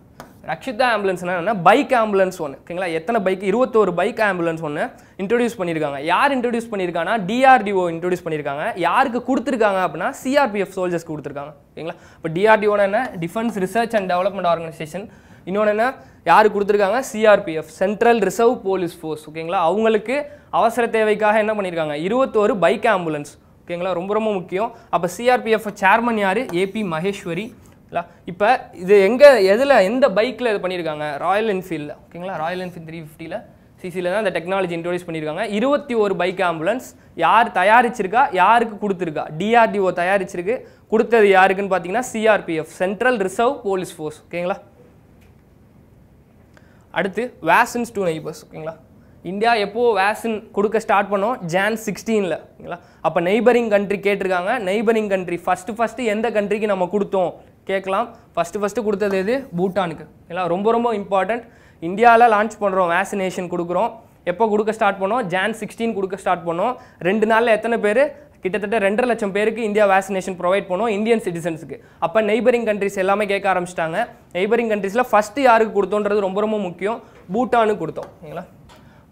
ரக்ஷிதா ஆம்புலன்ஸ் என்னென்னா பைக் ஆம்புலன்ஸ் ஒன்று ஓகேங்களா எத்தனை பைக் இருபத்தோரு பைக் ஆம்புலன்ஸ் ஒன்று இன்ட்ரடியூஸ் பண்ணியிருக்காங்க யார் இன்ட்ரடியூஸ் பண்ணியிருக்காங்க டிஆர்டிஓ இன்ட்ரடியூஸ் பண்ணியிருக்காங்க யாருக்கு கொடுத்துருக்காங்க அப்படின்னா சிஆர்பிஎஃப் சோல்ஜர்ஸ் கொடுத்துருக்காங்க ஓகேங்களா இப்போ டிஆர்டிஓ என்ன defence research and development organisation இன்னொன்று என்ன யார் கொடுத்துருக்காங்க CRPF central reserve police force ஓகேங்களா அவங்களுக்கு அவசர தேவைக்காக என்ன பண்ணியிருக்காங்க இருபத்தோரு பைக் ஆம்புலன்ஸ் ஓகேங்களா ரொம்ப ரொம்ப முக்கியம் அப்போ சிஆர்பிஎஃப் சேர்மன் யார் ஏபி மகேஸ்வரி இல்லை இப்போ இது எங்கே எதில் எந்த பைக்கில் இது பண்ணியிருக்காங்க ராயல் என்ஃபீல்டில் ஓகேங்களா ராயல் என்ஃபீல்ட் த்ரீ ஃபிஃப்டியில் சிசியில் தான் அந்த டெக்னாலஜி இன்ட்ரோடியூஸ் பண்ணியிருக்காங்க இருபத்தி ஒரு பைக் ஆம்புலன்ஸ் யார் தயாரிச்சிருக்கா யாருக்கு கொடுத்துருக்கா டிஆர்டிஓ தயாரிச்சிருக்கு கொடுத்தது யாருக்குன்னு பார்த்தீங்கன்னா CRPF central reserve police force ஓகேங்களா அடுத்து வேசன்ஸ் டூ நெய்பர்ஸ் ஓகேங்களா இந்தியா எப்போது வேக்சின் கொடுக்க ஸ்டார்ட் பண்ணோம் ஜான் சிக்ஸ்டீனில் ஓகேங்களா அப்போ நெய்பரிங் கண்ட்ரி கேட்டிருக்காங்க நெய்பரிங் கண்ட்ரி ஃபஸ்ட்டு ஃபஸ்ட்டு எந்த கண்ட்ரிக்கு நம்ம கொடுத்தோம் கேட்கலாம் ஃபஸ்ட்டு ஃபஸ்ட்டு கொடுத்தது எது பூட்டானுக்கு இல்லை ரொம்ப ரொம்ப இம்பார்ட்டண்ட் இந்தியாவில் லான்ச் பண்ணுறோம் வேக்சினேஷன் கொடுக்குறோம் எப்போ கொடுக்க ஸ்டார்ட் பண்ணோம் ஜான் சிக்ஸ்டீன் கொடுக்க ஸ்டார்ட் பண்ணோம் ரெண்டு நாளில் எத்தனை பேர் கிட்டத்தட்ட ரெண்டரை லட்சம் பேருக்கு இந்தியா வேக்சினேஷன் ப்ரொவைட் பண்ணோம் இந்தியன் சிட்டிசன்ஸுக்கு அப்போ நெய்பரிங் கண்ட்ரிஸ் எல்லாமே கேட்க ஆரம்பிச்சிட்டாங்க நெய்பரிங் கண்ட்ரிஸில் ஃபஸ்ட்டு யாருக்கு கொடுத்தோன்றது ரொம்ப ரொம்ப முக்கியம் பூட்டானு கொடுத்தோம் ஓகேங்களா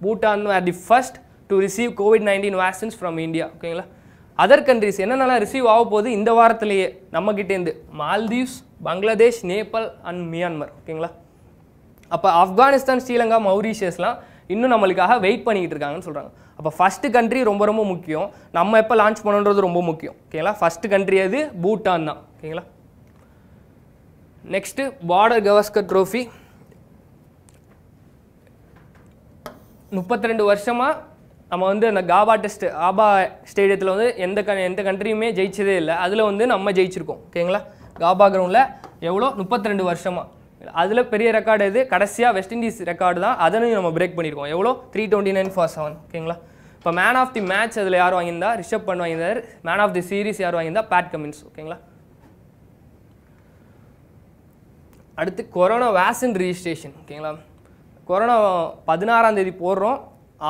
Bhutan are the first to receive COVID nineteen vaccines from India ஓகேங்களா அதர் கண்ட்ரிஸ் என்னென்னலாம் ரிசீவ் ஆக போகுது இந்த வாரத்திலேயே நம்மகிட்டேருந்து மால்தீவ்ஸ் பங்களாதேஷ் நேபாள் அண்ட் மியான்மர் ஓகேங்களா அப்போ ஆப்கானிஸ்தான் ஸ்ரீலங்கா மௌரிஷியஸ்லாம் இன்னும் நம்மளுக்காக வெயிட் பண்ணிக்கிட்டு இருக்காங்கன்னு சொல்கிறாங்க அப்போ ஃபஸ்ட்டு கண்ட்ரி ரொம்ப ரொம்ப முக்கியம் நம்ம எப்போ லான்ச் பண்ணுன்றது ரொம்ப முக்கியம் ஓகேங்களா ஃபஸ்ட்டு கண்ட்ரி அது பூட்டான் தான் ஓகேங்களா நெக்ஸ்ட்டு பார்டர் கவஸ்கர் ட்ரோஃபி முப்பத்தி ரெண்டு வருஷமாக நம்ம வந்து அந்த காபா டெஸ்ட் ஆபா ஸ்டேடியத்தில் வந்து எந்த க எந்த கண்ட்ரியுமே ஜெயிச்சதே இல்லை அதில் வந்து நம்ம ஜெயிச்சிருக்கோம் ஓகேங்களா காபா கிரவுண்டில் எவ்வளோ முப்பத்தி ரெண்டு வருஷமாக அதில் பெரிய ரெக்கார்டு எது கடைசியாக வெஸ்ட் இண்டீஸ் ரெக்கார்டு தான் அதனையும் நம்ம பிரேக் பண்ணியிருக்கோம் எவ்வளோ three twenty nine for seven ஓகேங்களா இப்போ மேன் ஆஃப் தி மேட்ச் அதில் யார் வாங்கியிருந்தா ரிஷப் பண்ண வாங்கியிருந்தார் மேன் ஆஃப் தி சீரீஸ் யார் வாங்கியிருந்தா பேட் கமின்ஸ் ஓகேங்களா அடுத்து கொரோனா வேக்சின் ரிஜிஸ்ட்ரேஷன் ஓகேங்களா கொரோனா பதினாறாம் தேதி போடுறோம்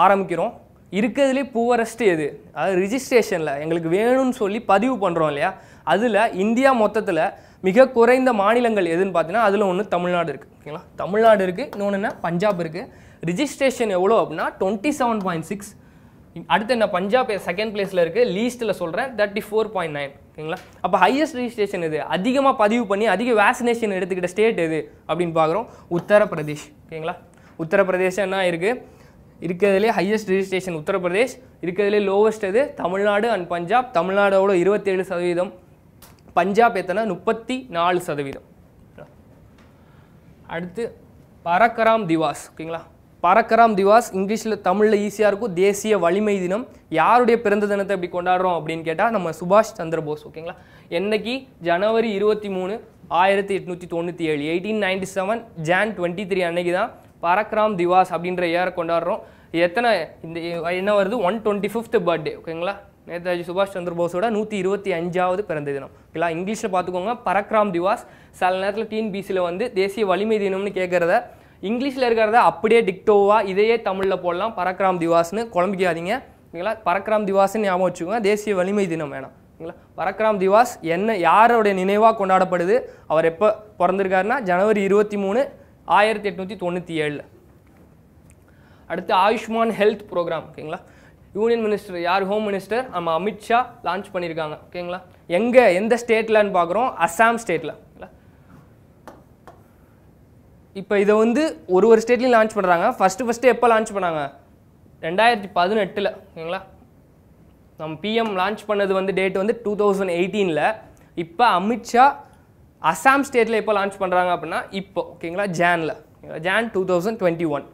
ஆரம்பிக்கிறோம் இருக்கிறதுலே புவரஸ்ட் எது அதாவது ரிஜிஸ்ட்ரேஷனில் எங்களுக்கு வேணும்னு சொல்லி பதிவு பண்ணுறோம் இல்லையா அதில் இந்தியா மொத்தத்தில் மிக குறைந்த மாநிலங்கள் எதுன்னு பார்த்தீங்கன்னா அதில் ஒன்று தமிழ்நாடு இருக்குது ஓகேங்களா தமிழ்நாடு இருக்குது இன்னொன்று என்ன பஞ்சாப் இருக்குது ரிஜிஸ்ட்ரேஷன் எவ்வளோ அப்படின்னா டுவெண்ட்டி செவன் பாயிண்ட் சிக்ஸ் அடுத்து என்ன பஞ்சாப் செகண்ட் பிளேஸில் இருக்குது லீஸ்ட்டில் சொல்கிறேன் தேர்ட்டி ஃபோர் பாயிண்ட் நைன் ஓகேங்களா அப்போ ஹையஸ்ட் ரிஜிஸ்ட்ரேஷன் எது அதிகமாக பதிவு பண்ணி அதிக வேக்சினேஷன் எடுத்துக்கிட்ட ஸ்டேட் எது அப்படின்னு பார்க்குறோம் உத்தரப்பிரதேஷ் ஓகேங்களா உத்தரப்பிரதேசம் என்ன இருக்குது இருக்கிறதுலே ஹையஸ்ட் ரிஜிஸ்ட்ரேஷன் உத்தரப்பிரதேஷ் இருக்கிறதுலே லோவஸ்ட் அது தமிழ்நாடு அண்ட் பஞ்சாப் தமிழ்நாடோட இருபத்தேழு சதவீதம் பஞ்சாப் எத்தனை முப்பத்தி நாலு சதவீதம் அடுத்து பரக்கராம் திவாஸ் ஓகேங்களா பரக்கராம் திவாஸ் இங்கிலீஷில் தமிழில் ஈஸியாக இருக்கும் தேசிய வலிமை தினம் யாருடைய பிறந்த தினத்தை எப்படி கொண்டாடுறோம் அப்படின்னு கேட்டால் நம்ம சுபாஷ் சந்திரபோஸ் ஓகேங்களா என்னைக்கு ஜனவரி இருபத்தி மூணு ஆயிரத்தி எட்நூற்றி தொண்ணூற்றி ஏழு eighteen ninety seven Jan twenty three அன்னைக்கு தான் பரக்ராம் திவாஸ் அப்படின்ற ஏரை கொண்டாடுறோம் எத்தனை இந்த என்ன வருது ஒன் டுவெண்ட்டி ஃபிஃப்த் பர்த்டே ஓகேங்களா நேதாஜி சுபாஷ் சந்திரபோஸோட நூற்றி இருபத்தி அஞ்சாவது பிறந்த தினம் ஓகேங்களா இங்கிலீஷில் பார்த்துக்கோங்க பரக்ராம் திவாஸ் சில நேரத்தில் டிஎன்பிசியில் வந்து தேசிய வலிமை தினம்னு கேட்குறத இங்கிலீஷில் இருக்கிறத அப்படியே டிக்டோவாக இதையே தமிழில் போடலாம் பரக்ராம் திவாஸ்னு குழம்பிக்காதீங்க ஓகேங்களா பரக்ராம் திவாஸ்னு ஞாபகம் வச்சுக்கோங்க தேசிய வலிமை தினம் வேணாம் ஓகேங்களா பரக்ராம் திவாஸ் என்ன யாருடைய நினைவாக கொண்டாடப்படுது அவர் எப்போ பிறந்திருக்காருன்னா ஜனவரி இருபத்தி மூணு ஆயிரத்தி எட்நூற்றி தொண்ணூற்றி ஏழில் அடுத்து ஆயுஷ்மான் ஹெல்த் ப்ரோக்ராம் ஓகேங்களா யூனியன் மினிஸ்டர் யார் ஹோம் மினிஸ்டர் நம்ம அமித்ஷா லான்ச் பண்ணியிருக்காங்க ஓகேங்களா எங்கே எந்த ஸ்டேட்டில்னு பார்க்குறோம் அஸ்ஸாம் ஸ்டேட்டில் இப்போ இதை வந்து ஒரு ஒரு ஸ்டேட்லையும் லான்ச் பண்ணுறாங்க ஃபஸ்ட்டு ஃபஸ்ட்டு எப்போ லான்ச் பண்ணாங்க ரெண்டாயிரத்தி பதினெட்டில் ஓகேங்களா நம்ம பிஎம் லான்ச் பண்ணது வந்து டேட் வந்து டூ தௌசண்ட் எயிட்டீனில் இப்போ அமித்ஷா அஸ்ஸாம் ஸ்டேட்டில் எப்போ லான்ச் பண்ணுறாங்க அப்படின்னா இப்போ ஓகேங்களா ஜானில் Jan two thousand twenty one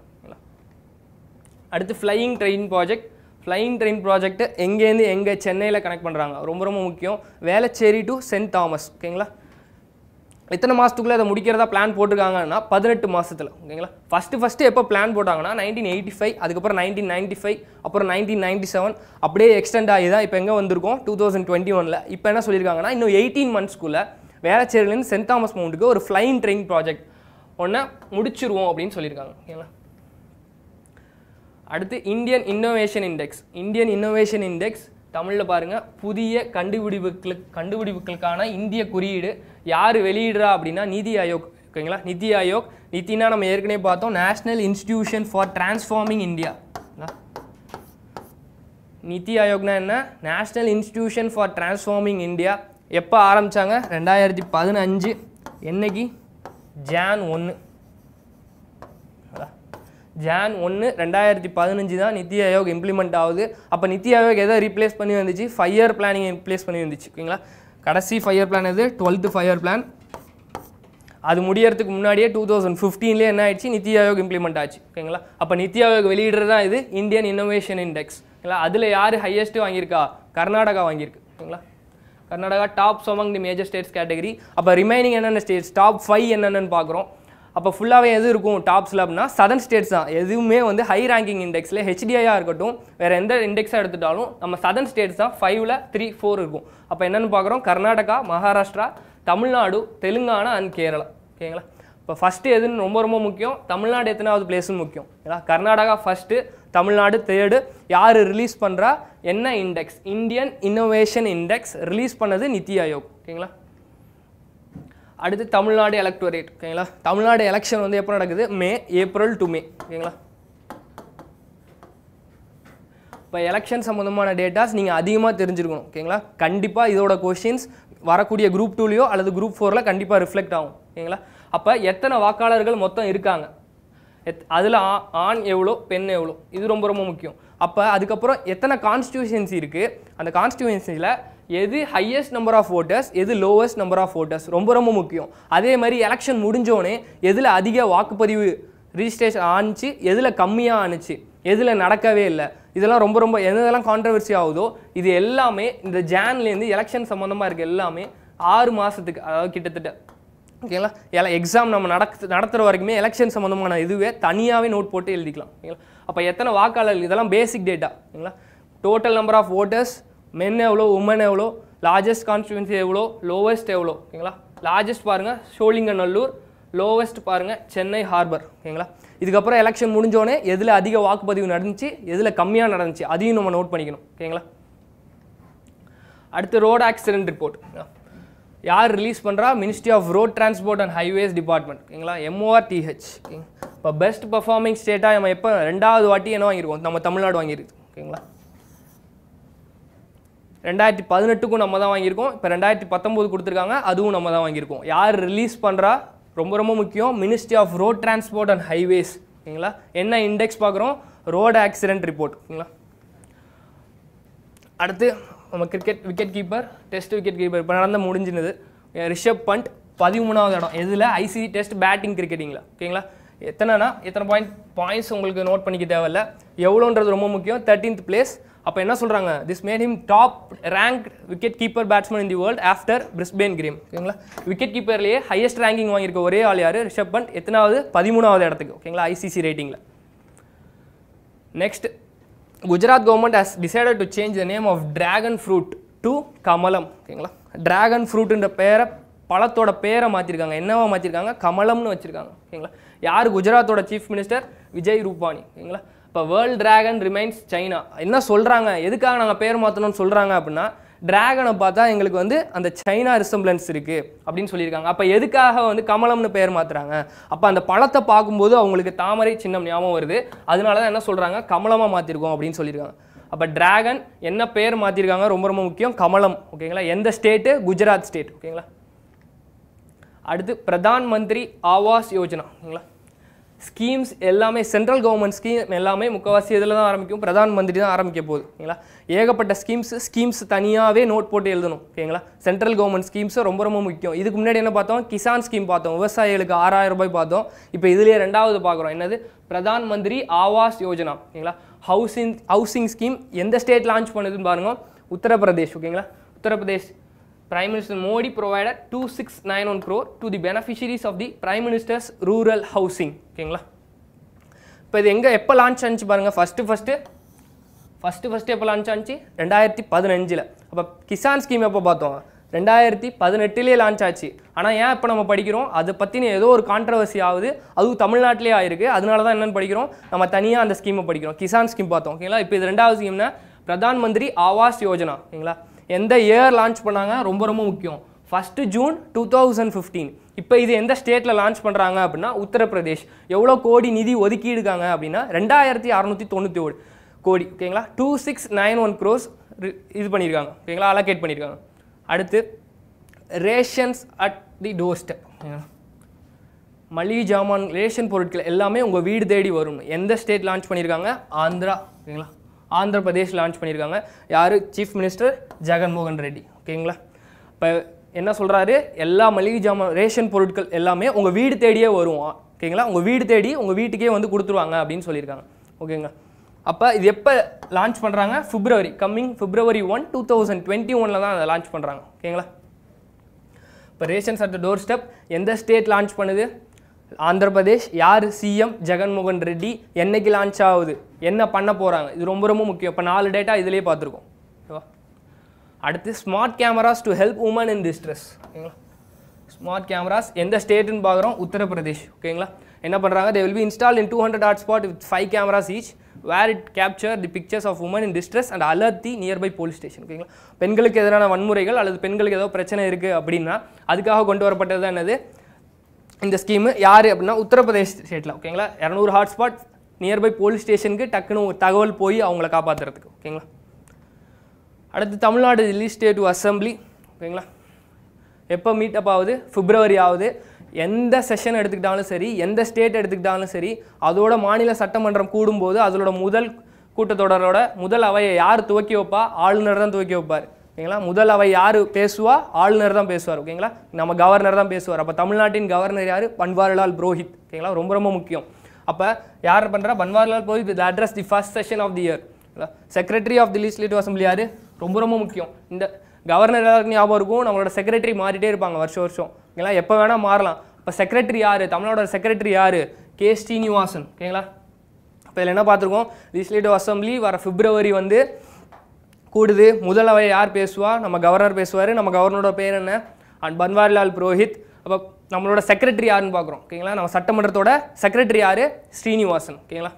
அடுத்து flying train project flying train project எங்கேருந்து எங்கே சென்னையில் கனெக்ட் பண்ணுறாங்க ரொம்ப ரொம்ப முக்கியம் வேளச்சேரி டு சென்ட் தாமஸ் ஓகேங்களா எத்தனை மாதத்துக்குள்ளே அதை முடிக்கிறதா பிளான் போட்டிருக்காங்கன்னா பதினெட்டு மாதத்தில் ஓகேங்களா ஃபஸ்ட்டு ஃபஸ்ட்டு எப்போ பிளான் போட்டாங்கன்னா நைன்டீன் எயிட்டி ஃபைவ் அதுக்கப்புறம் நைன்டீன் நைன்ட்டி ஃபைவ் அப்புறம் நைன்டீன் நைன்ட்டி செவன் அப்படியே எக்ஸ்டெண்ட் ஆகி தான் இப்போ எங்கே வந்திருக்கோம் டூ தௌசண்ட் டுவெண்ட்டி ஒனில் இப்போ என்ன சொல்லியிருக்காங்கன்னா இன்னும் எயிட்டீன் மந்த்ஸ்க்குள்ளே வேலைச்சேரியிலேருந்து சென்ட் தாமஸ் மவுண்ட்டுக்கு ஒரு ஃப்ளைங் ட்ரெயின் ப்ராஜெக்ட் ஒன்று முடிச்சிருவோம் அப்படின்னு சொல்லியிருக்காங்க ஓகேங்களா அடுத்து Indian innovation index Indian innovation index தமிழில் பாருங்கள் புதிய கண்டுபிடிப்புகளுக்கு கண்டுபிடிப்புகளுக்கான இந்திய குறியீடு யார் வெளியிடுறா அப்படின்னா நிதி ஆயோக் ஓகேங்களா நிதி ஆயோக் நிதினா நம்ம ஏற்கனவே பார்த்தோம் national institution for transforming India NITI ஆயோக்னா என்ன national institution for transforming India எப்போ ஆரம்பித்தாங்க ரெண்டாயிரத்தி பதினஞ்சு என்னைக்கு ஜான் ஒன்று ஜான் ஒன்று ரெண்டாயிரத்தி பதினஞ்சு தான் நித்தி ஆயோக் இம்ப்ளிமெண்ட் ஆகுது அப்போ நித்தி ஆயோக் எதை ரீப்ளேஸ் பண்ணி வந்துச்சு ஃபைவ் இயர் பிளானிங் ரீப்ளேஸ் பண்ணி வந்துச்சு ஓகேங்களா கடைசி ஃபைவ் இயர் பிளான் எது டுவெல்த்து ஃபைவ் இயர் பிளான் அது முடியறதுக்கு முன்னாடியே டூ தௌசண்ட் ஃபிஃப்டீன்லேயே என்ன ஆயிடுச்சு நித்தி ஆயோக் இம்ப்ளிமெண்ட் ஆச்சு ஓகேங்களா அப்போ நித்தி ஆயோக் வெளியிடுறது தான் இது இந்தியன் இன்னோவேஷன் இண்டெக்ஸ் ஓகேங்களா அதில் யார் ஹையஸ்ட்டு வாங்கியிருக்கா கர்நாடகா வாங்கியிருக்கு ஓகேங்களா கர்நாடகா டாப் சமங் தி மேஜர் ஸ்டேட்ஸ் கேட்டகரி அப்போ ரிமைனிங் என்னென்ன ஸ்டேட்ஸ் டாப் ஃபைவ் என்னென்னு பார்க்குறோம் அப்போ ஃபுல்லாகவே எது இருக்கும் டாப்ஸில் அப்படின்னா சதன் ஸ்டேட்ஸ் தான் எதுவுமே வந்து ஹை ரேங்கிங் இண்டெக்ஸில் ஹெச்டிஐயாக இருக்கட்டும் வேறு எந்த இண்டெக்ஸாக எடுத்துட்டாலும் நம்ம சதன் ஸ்டேட்ஸ் தான் ஃபைவ்ல த்ரீ ஃபோர் இருக்கும் அப்போ என்னென்னு பார்க்குறோம் கர்நாடகா மகாராஷ்டிரா தமிழ்நாடு தெலுங்கானா அண்ட் கேரளா ஓகேங்களா இப்போ ஃபஸ்ட்டு எதுன்னு ரொம்ப ரொம்ப முக்கியம் தமிழ்நாடு எத்தனாவது பிளேஸுன்னு முக்கியம் ஏன்னா கர்நாடகா ஃபஸ்ட்டு தமிழ்நாடு தேர்டு யார் ரிலீஸ் பண்ணுறா என்ன index Indian innovation index release பண்ணது நித்தி ஆயோக் ஓகேங்களா அடுத்து தமிழ்நாடு எலக்டோரேட் ஓகேங்களா தமிழ்நாடு எலெக்ஷன் வந்து எப்போ நடக்குது மே ஏப்ரல் டு மே ஓகேங்களா இப்போ எலெக்ஷன் சம்மந்தமான டேட்டாஸ் நீங்கள் அதிகமாக தெரிஞ்சிருக்கணும் ஓகேங்களா கண்டிப்பாக இதோட கொஷின்ஸ் வரக்கூடிய குரூப் டூலேயோ அல்லது குரூப் ஃபோரில் கண்டிப்பாக ரிஃப்ளெக்ட் ஆகும் ஓகேங்களா அப்போ எத்தனை வாக்காளர்கள் மொத்தம் இருக்காங்க எத் அதில் ஆ ஆண் எவ்வளோ பெண் எவ்வளோ இது ரொம்ப ரொம்ப முக்கியம் அப்போ அதுக்கப்புறம் எத்தனை கான்ஸ்டியூஷன்சி இருக்குது அந்த கான்ஸ்டியூஷன்சியில் எது ஹையஸ்ட் நம்பர் ஆஃப் ஓட்டர்ஸ் எது லோவஸ்ட் நம்பர் ஆஃப் ஓட்டர்ஸ் ரொம்ப ரொம்ப முக்கியம் அதே மாதிரி எலெக்ஷன் முடிஞ்சோடனே எதில் அதிக வாக்குப்பதிவு ரிஜிஸ்ட்ரேஷன் ஆணுச்சு எதில் கம்மியாக ஆணுச்சு எதில் நடக்கவே இல்லை இதெல்லாம் ரொம்ப ரொம்ப எதெல்லாம் கான்ட்ரவர்சி ஆகுதோ இது எல்லாமே இந்த ஜான்லேருந்து எலெக்ஷன் சம்மந்தமாக இருக்க எல்லாமே ஆறு மாதத்துக்கு அதாவது கிட்டத்தட்ட ஓகேங்களா எல்லாம் எக்ஸாம் நம்ம நடத்து நடத்துகிற வரைக்குமே எலெக்ஷன் சம்மந்தமான இதுவே தனியாகவே நோட் போட்டு எழுதிக்கலாம் ஓகேங்களா அப்போ எத்தனை வாக்காளர்கள் இதெல்லாம் பேசிக் டேட்டா ஓகேங்களா total number of voters men எவ்வளோ உமன் எவ்வளோ லார்ஜஸ்ட் கான்ஸ்டுவன்சி எவ்வளோ லோவஸ்ட் எவ்வளோ ஓகேங்களா லார்ஜஸ்ட் பாருங்கள் சோழிங்கநல்லூர் லோவஸ்ட் பாருங்கள் சென்னை ஹார்பர் ஓகேங்களா இதுக்கப்புறம் எலெக்ஷன் முடிஞ்சோடனே எதில் அதிக வாக்குப்பதிவு நடந்துச்சு எதில் கம்மியாக நடந்துச்சு அதையும் நம்ம நோட் பண்ணிக்கணும் ஓகேங்களா அடுத்து ரோடு ஆக்சிடென்ட் ரிப்போர்ட் யார் ரிலீஸ் பண்ணுறா ministry of road transport and highways department ஓகேங்களா எம்ஓஆர்டிஹெச் டிஹெச் இப்போ பெஸ்ட் பர்ஃபார்மிங் ஸ்டேட்டாக நம்ம எப்போ ரெண்டாவது வாட்டி என்ன வாங்கியிருக்கோம் நம்ம தமிழ்நாடு வாங்கியிருக்கு ஓகேங்களா ரெண்டாயிரத்தி பதினெட்டுக்கும் நம்ம தான் வாங்கியிருக்கோம் இப்போ ரெண்டாயிரத்தி பத்தொம்போது கொடுத்துருக்காங்க அதுவும் நம்ம தான் வாங்கியிருக்கோம் யார் ரிலீஸ் பண்ணுறா ரொம்ப ரொம்ப முக்கியம் ministry of road transport and highways ஓகேங்களா என்ன இண்டெக்ஸ் பார்க்குறோம் ரோடு ஆக்சிடென்ட் ரிப்போர்ட் ஓகேங்களா அடுத்து நம்ம cricket wicket keeper test wicket keeper இப்போ நடந்த முடிஞ்சினது ரிஷப் பண்ட் பதிமூணாவது இடம் எதில் ஐசி டெஸ்ட் பேட்டிங் கிரிக்கெட்டிங்களா ஓகேங்களா எத்தனைனா எத்தனை பாயிண்ட் பாயிண்ட்ஸ் உங்களுக்கு நோட் பண்ணிக்க தேவையில்ல எவ்வளோன்றது ரொம்ப முக்கியம் தேர்ட்டீன்த் பிளேஸ் அப்போ என்ன சொல்கிறாங்க this made him top rank wicket keeper batsman in the world after Brisbane கிரீம் ஓகேங்களா விக்கெட் கீப்பர்லேயே ஹையஸ்ட் ரேங்கிங் வாங்கியிருக்க ஒரே ஆள் யார் ரிஷப் பண்ட் எத்தனாவது பதிமூணாவது இடத்துக்கு ஓகேங்களா ஐசிசி ரேட்டிங்கில் next Gujarat government has decided to change the name of dragon fruit to Kamalam ஓகேங்களா ட்ராகன் ஃப்ரூட்டுன்ற பேரை பழத்தோட பேரை மாற்றிருக்காங்க என்னவா மாற்றிருக்காங்க கமலம்னு வச்சுருக்காங்க ஓகேங்களா யார் குஜராத்தோட சீஃப் மினிஸ்டர் விஜய் ரூபானி ஓகேங்களா இப்போ வேர்ல்ட் ட்ராகன் ரிமைன்ஸ் சைனா என்ன சொல்கிறாங்க எதுக்காக நாங்கள் பேர் மாற்றணும்னு சொல்கிறாங்க அப்படின்னா டிராகனை பார்த்தா எங்களுக்கு வந்து அந்த சைனா ரிசம்பிளன்ஸ் இருக்குது அப்படின்னு சொல்லியிருக்காங்க அப்போ எதுக்காக வந்து கமலம்னு பெயர் மாற்றுறாங்க அப்போ அந்த பழத்தை பார்க்கும்போது அவங்களுக்கு தாமரை சின்னம் ஞாபகம் வருது அதனால தான் என்ன சொல்கிறாங்க கமலமாக மாற்றிருக்கோம் அப்படின்னு சொல்லியிருக்காங்க அப்போ டிராகன் என்ன பெயர் மாற்றிருக்காங்க ரொம்ப ரொம்ப முக்கியம் கமலம் ஓகேங்களா எந்த ஸ்டேட்டு குஜராத் ஸ்டேட் ஓகேங்களா அடுத்து பிரதான் மந்திரி ஆவாஸ் யோஜனா ஓகேங்களா ஸ்கீம்ஸ் எல்லாமே சென்ட்ரல் கவர்மெண்ட் ஸ்கீம் எல்லாமே முக்கவாசி இதில் தான் ஆரம்பிக்கும் பிரதான் மந்திரி தான் ஆரம்பிக்க போகுது ஓகேங்களா ஏகப்பட்ட ஸ்கீம்ஸ் ஸ்கீம்ஸ் தனியாகவே நோட் போட்டு எழுதணும் ஓகேங்களா சென்ட்ரல் கவர்மெண்ட் ஸ்கீம்ஸை ரொம்ப ரொம்ப முக்கியம் இதுக்கு முன்னாடி என்ன பார்த்தோம் கிசான் ஸ்கீம் பார்த்தோம் விவசாயிகளுக்கு ஆறாயிரம் ரூபாய் பார்த்தோம் இப்போ இதுலேயே ரெண்டாவது பார்க்குறோம் என்னது பிரதான் மந்திரி ஆவாஸ் யோஜனா ஓகேங்களா ஹவுசிங் ஹவுசிங் ஸ்கீம் எந்த ஸ்டேட் லான்ச் பண்ணுதுன்னு பாருங்கள் உத்தரப்பிரதேஷ் ஓகேங்களா Uttar Pradesh Prime Minister Modi provided 2691 crore to the beneficiaries of the Prime Minister's rural housing ஓகேங்களா இப்போ இது எங்கே எப்போ லான்ச் ஆனிச்சு பாருங்கள் ஃபஸ்ட்டு ஃபஸ்ட்டு ஃபஸ்ட்டு ஃபஸ்ட்டு எப்போ லான்ச் ஆச்சு ரெண்டாயிரத்தி பதினஞ்சில் அப்போ கிசான் ஸ்கீம் எப்போ பார்த்தோம் ரெண்டாயிரத்தி பதினெட்டுலேயே லான்ச் ஆச்சு ஆனால் ஏன் இப்போ நம்ம படிக்கிறோம் அதை பற்றின ஏதோ ஒரு கான்ட்ரவர்சி ஆகுது அதுவும் தமிழ்நாட்டிலே ஆயிருக்கு அதனால தான் என்னென்னு படிக்கிறோம் நம்ம தனியாக அந்த ஸ்கீமை படிக்கிறோம் கிசான் ஸ்கீம் பார்த்தோம் ஓகேங்களா இப்போ இது ரெண்டாவது ஸ்கீம்னா பிரதான் மந்திரி ஆவாஸ் யோஜனா ஓகேங்களா எந்த இயர் லான்ச் பண்ணாங்க ரொம்ப ரொம்ப முக்கியம் first June two thousand fifteen இப்போ இது எந்த ஸ்டேட்டில் லான்ச் பண்ணுறாங்க அப்படின்னா உத்தரப்பிரதேஷ் எவ்வளோ கோடி நிதி ஒதுக்கிடுக்காங்க அப்படின்னா ரெண்டாயிரத்தி அறநூற்றி தொண்ணூற்றி ஒரு கோடி ஓகேங்களா two six nine one crores இது பண்ணியிருக்காங்க ஓகேங்களா அலோகேட் பண்ணியிருக்காங்க அடுத்து ரேஷன்ஸ் அட் தி டோர் மளிகை ஜாமான் ரேஷன் பொருட்கள் எல்லாமே உங்கள் வீடு தேடி வரும் எந்த ஸ்டேட் லான்ச் பண்ணியிருக்காங்க ஆந்திரா ஓகேங்களா ஆந்திர பிரதேஷ் லான்ச் பண்ணியிருக்காங்க யார் சீஃப் மினிஸ்டர் ஜெகன்மோகன் ரெட்டி ஓகேங்களா இப்போ என்ன சொல்கிறாரு எல்லா மளிகை ஜாமான் ரேஷன் பொருட்கள் எல்லாமே உங்கள் வீடு தேடியே வரும் ஓகேங்களா உங்கள் வீடு தேடி உங்கள் வீட்டுக்கே வந்து கொடுத்துருவாங்க அப்படின்னு சொல்லியிருக்காங்க ஓகேங்களா அப்போ இது எப்போ லான்ச் பண்ணுறாங்க February coming February one two thousand twenty ஒனில் தான் அதை லான்ச் பண்ணுறாங்க ஓகேங்களா இப்போ rations at the door step எந்த ஸ்டேட் லான்ச் பண்ணுது ஆந்திரப்பிரதேஷ் யார் சிஎம் ஜெகன்மோகன் ரெட்டி என்னைக்கு லான்ச் ஆகுது என்ன பண்ண போகிறாங்க இது ரொம்ப ரொம்ப முக்கியம் இப்போ நாலு டேட்டா இதிலே பார்த்துருக்கோம் ஓகேவா அடுத்து smart cameras to help woman in distress ஓகேங்களா ஸ்மார்ட் கேமராஸ் எந்த ஸ்டேட்டுன்னு பார்க்குறோம் உத்தரப்பிரதேஷ் ஓகேங்களா என்ன பண்ணுறாங்க they will be install in two hundred hot spot with five cameras each where it capture the pictures of woman in distress and alert the nearby police station ஓகேங்களா பெண்களுக்கு எதிரான வன்முறைகள் அல்லது பெண்களுக்கு ஏதோ பிரச்சனை இருக்குது அப்படின்னா அதுக்காக கொண்டு வரப்பட்டது என்னது இந்த ஸ்கீமு யார் அப்படின்னா உத்தரப்பிரதேஷ் ஸ்டேட்டில் ஓகேங்களா இரநூறு ஹாட்ஸ்பாட் நியர்பை போலீஸ் ஸ்டேஷனுக்கு டக்குன்னு தகவல் போய் அவங்கள காப்பாற்றுறதுக்கு ஓகேங்களா அடுத்து தமிழ்நாடு டெல்லி ஸ்டேட் அசம்பிளி ஓகேங்களா எப்போ மீட் அப் ஆகுது பிப்ரவரி ஆகுது எந்த செஷன் எடுத்துக்கிட்டாலும் சரி எந்த ஸ்டேட் எடுத்துக்கிட்டாலும் சரி அதோட மாநில சட்டமன்றம் கூடும்போது அதோட முதல் கூட்டத்தொடரோட முதல் அவையை யார் துவக்கி வைப்பா ஆளுநர் தான் துவக்கி வைப்பார் ஓகேங்களா முதல் அவை யார் பேசுவா ஆளுநர் தான் பேசுவார் ஓகேங்களா நம்ம கவர்னர் தான் பேசுவார் அப்போ தமிழ்நாட்டின் கவர்னர் யார் பன்வாரிலால் புரோஹித் ஓகேங்களா ரொம்ப ரொம்ப முக்கியம் அப்போ யார் பண்ணுறா Banwarilal Purohit the address the first session of the year secretary of the legislative assembly யார் ரொம்ப ரொம்ப முக்கியம் இந்த கவர்னர் எல்லாருக்கும் ஞாபகம் இருக்கும் நம்மளோட செக்ரட்டரி மாறிட்டே இருப்பாங்க வருஷம் வருஷம் ஓகேங்களா எப்போ வேணால் மாறலாம் இப்போ செக்ரட்டரி யார் தமிழ்நாடோட செக்ரட்டரி யார் கே ஸ்ரீனிவாசன் ஓகேங்களா இப்போ இதில் என்ன பார்த்துருக்கோம் லெஜிஸ்லேட்டிவ் அசம்பிளி வர பிப்ரவரி வந்து கூடுது முதல் யார் பேசுவா நம்ம கவர்னர் பேசுவார் நம்ம கவர்னரோட பேர் என்ன அண்ட் பன்வாரிலால் புரோஹித் அப்போ நம்மளோட செக்ரட்டரி யாருன்னு பார்க்குறோம் ஓகேங்களா நம்ம சட்டமன்றத்தோட செக்ரட்டரி யார் ஸ்ரீனிவாசன் ஓகேங்களா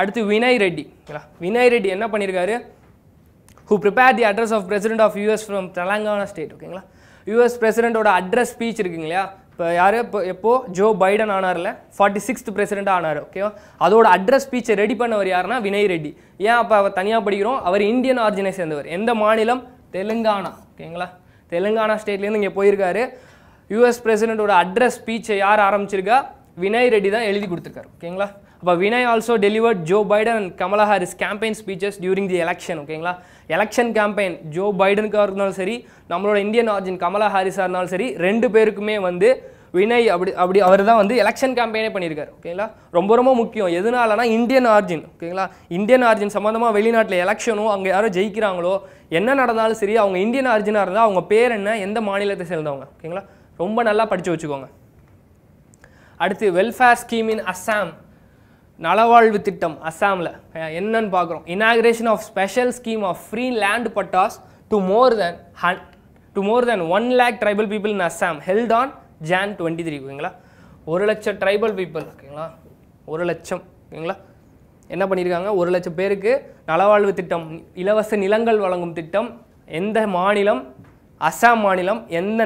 அடுத்து வினய் ரெட்டி ஓகேங்களா வினய் ரெட்டி என்ன பண்ணியிருக்காரு who prepare the address of president of US from Telangana state ஓகேங்களா யூஎஸ் பிரசிடென்ட்டோட அட்ரஸ் ஸ்பீச் இருக்குங்க இல்லையா இப்போ யார் இப்போ எப்போது ஜோ பைடன் ஆனார்ல ஃபார்ட்டி சிக்ஸ்த் பிரசிடென்ட் ஆனார் ஓகேவா அதோட அட்ரஸ் ஸ்பீச்சை ரெடி பண்ணவர் யாருன்னா வினய் ரெட்டி ஏன் அப்போ அவர் தனியாக படிக்கிறோம் அவர் இந்தியன் ஆர்ஜினை சேர்ந்தவர் எந்த மாநிலம் தெலுங்கானா ஓகேங்களா தெலுங்கானா ஸ்டேட்லேருந்து இங்கே போயிருக்காரு யூஎஸ் பிரசிடென்ட்டோட அட்ரஸ் ஸ்பீச்சை யார் ஆரம்பிச்சிருக்கா வினய் ரெட்டி தான் எழுதி கொடுத்துருக்காரு ஓகேங்களா அப்போ Vinay also delivered Joe Biden and Kamala Harris campaign speeches during the election ஓகேங்களா எலெக்ஷன் கேம்பெயின் ஜோ பைடனுக்காக இருந்தாலும் சரி நம்மளோட இந்தியன் ஆர்ஜின் கமலா ஹாரிஸாக இருந்தாலும் சரி ரெண்டு பேருக்குமே வந்து வினய் அப்படி அப்படி அவர் தான் வந்து எலெக்ஷன் கேம்பெயினே பண்ணியிருக்காரு ஓகேங்களா ரொம்ப ரொம்ப முக்கியம் எதனாலனா இந்தியன் ஆர்ஜின் ஓகேங்களா இந்தியன் ஆர்ஜின் சம்மந்தமாக வெளிநாட்டில் எலெக்ஷனோ அங்கே யாரோ ஜெயிக்கிறாங்களோ என்ன நடந்தாலும் சரி அவங்க இந்தியன் ஆர்ஜினாக இருந்தால் அவங்க பேர் என்ன எந்த மாநிலத்தை சேர்ந்தவங்க ஓகேங்களா ரொம்ப நல்லா படித்து வச்சுக்கோங்க அடுத்து வெல்ஃபேர் ஸ்கீம் இன் அஸ்ஸாம் நலவாழ்வு திட்டம் அஸ்ஸாமில் என்னன்னு பார்க்குறோம் inauguration of special scheme of free land pattas to more than ஹன் to more than one lakh tribal people in Assam held on Jan twenty three ஓகேங்களா ஒரு லட்சம் ட்ரைபல் பீப்புள் ஓகேங்களா ஒரு லட்சம் ஓகேங்களா என்ன பண்ணியிருக்காங்க ஒரு லட்சம் பேருக்கு நலவாழ்வு திட்டம் இலவச நிலங்கள் வழங்கும் திட்டம் எந்த மாநிலம் அஸ்ஸாம் மாநிலம் எந்த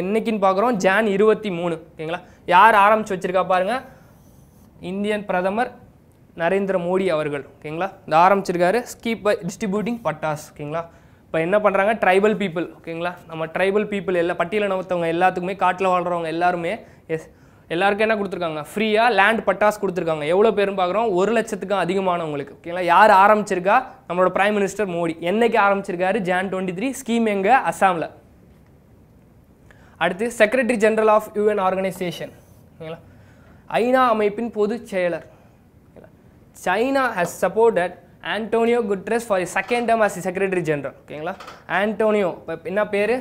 என்னைக்குன்னு பார்க்குறோம் ஜான் இருபத்தி மூணு ஓகேங்களா யார் ஆரம்பித்து வச்சுருக்கா பாருங்கள் இந்தியன் பிரதமர் நரேந்திர மோடி அவர்கள் ஓகேங்களா இதை ஆரம்பிச்சிருக்காரு ஸ்கீப் பை டிஸ்ட்ரிபியூட்டிங் பட்டாஸ் ஓகேங்களா இப்போ என்ன பண்ணுறாங்க ட்ரைபல் பீப்புள் ஓகேங்களா நம்ம ட்ரைபல் பீப்புள் எல்லா பட்டியலினத்தவங்க எல்லாத்துக்குமே காட்டில் வாழ்கிறவங்க எல்லாருமே எஸ் எல்லாருக்கும் என்ன கொடுத்துருக்காங்க ஃப்ரீயாக லேண்ட் பட்டாஸ் கொடுத்துருக்காங்க எவ்வளோ பேரும் பார்க்குறோம் ஒரு லட்சத்துக்கும் அதிகமானவங்களுக்கு ஓகேங்களா யார் ஆரம்பிச்சிருக்கா நம்மளோட பிரைம் மினிஸ்டர் மோடி என்றைக்கு ஆரம்பிச்சிருக்காரு ஜான் டுவெண்ட்டி த்ரீ ஸ்கீம் எங்கே அஸ்ஸாமில் அடுத்து secretary general of UN organisation ஓகேங்களா ஐநா அமைப்பின் பொது செயலர் China has supported Antonio Guterres for second term as secretary general ஓகேங்களா ஆண்டோனியோ இப்போ என்ன பேர்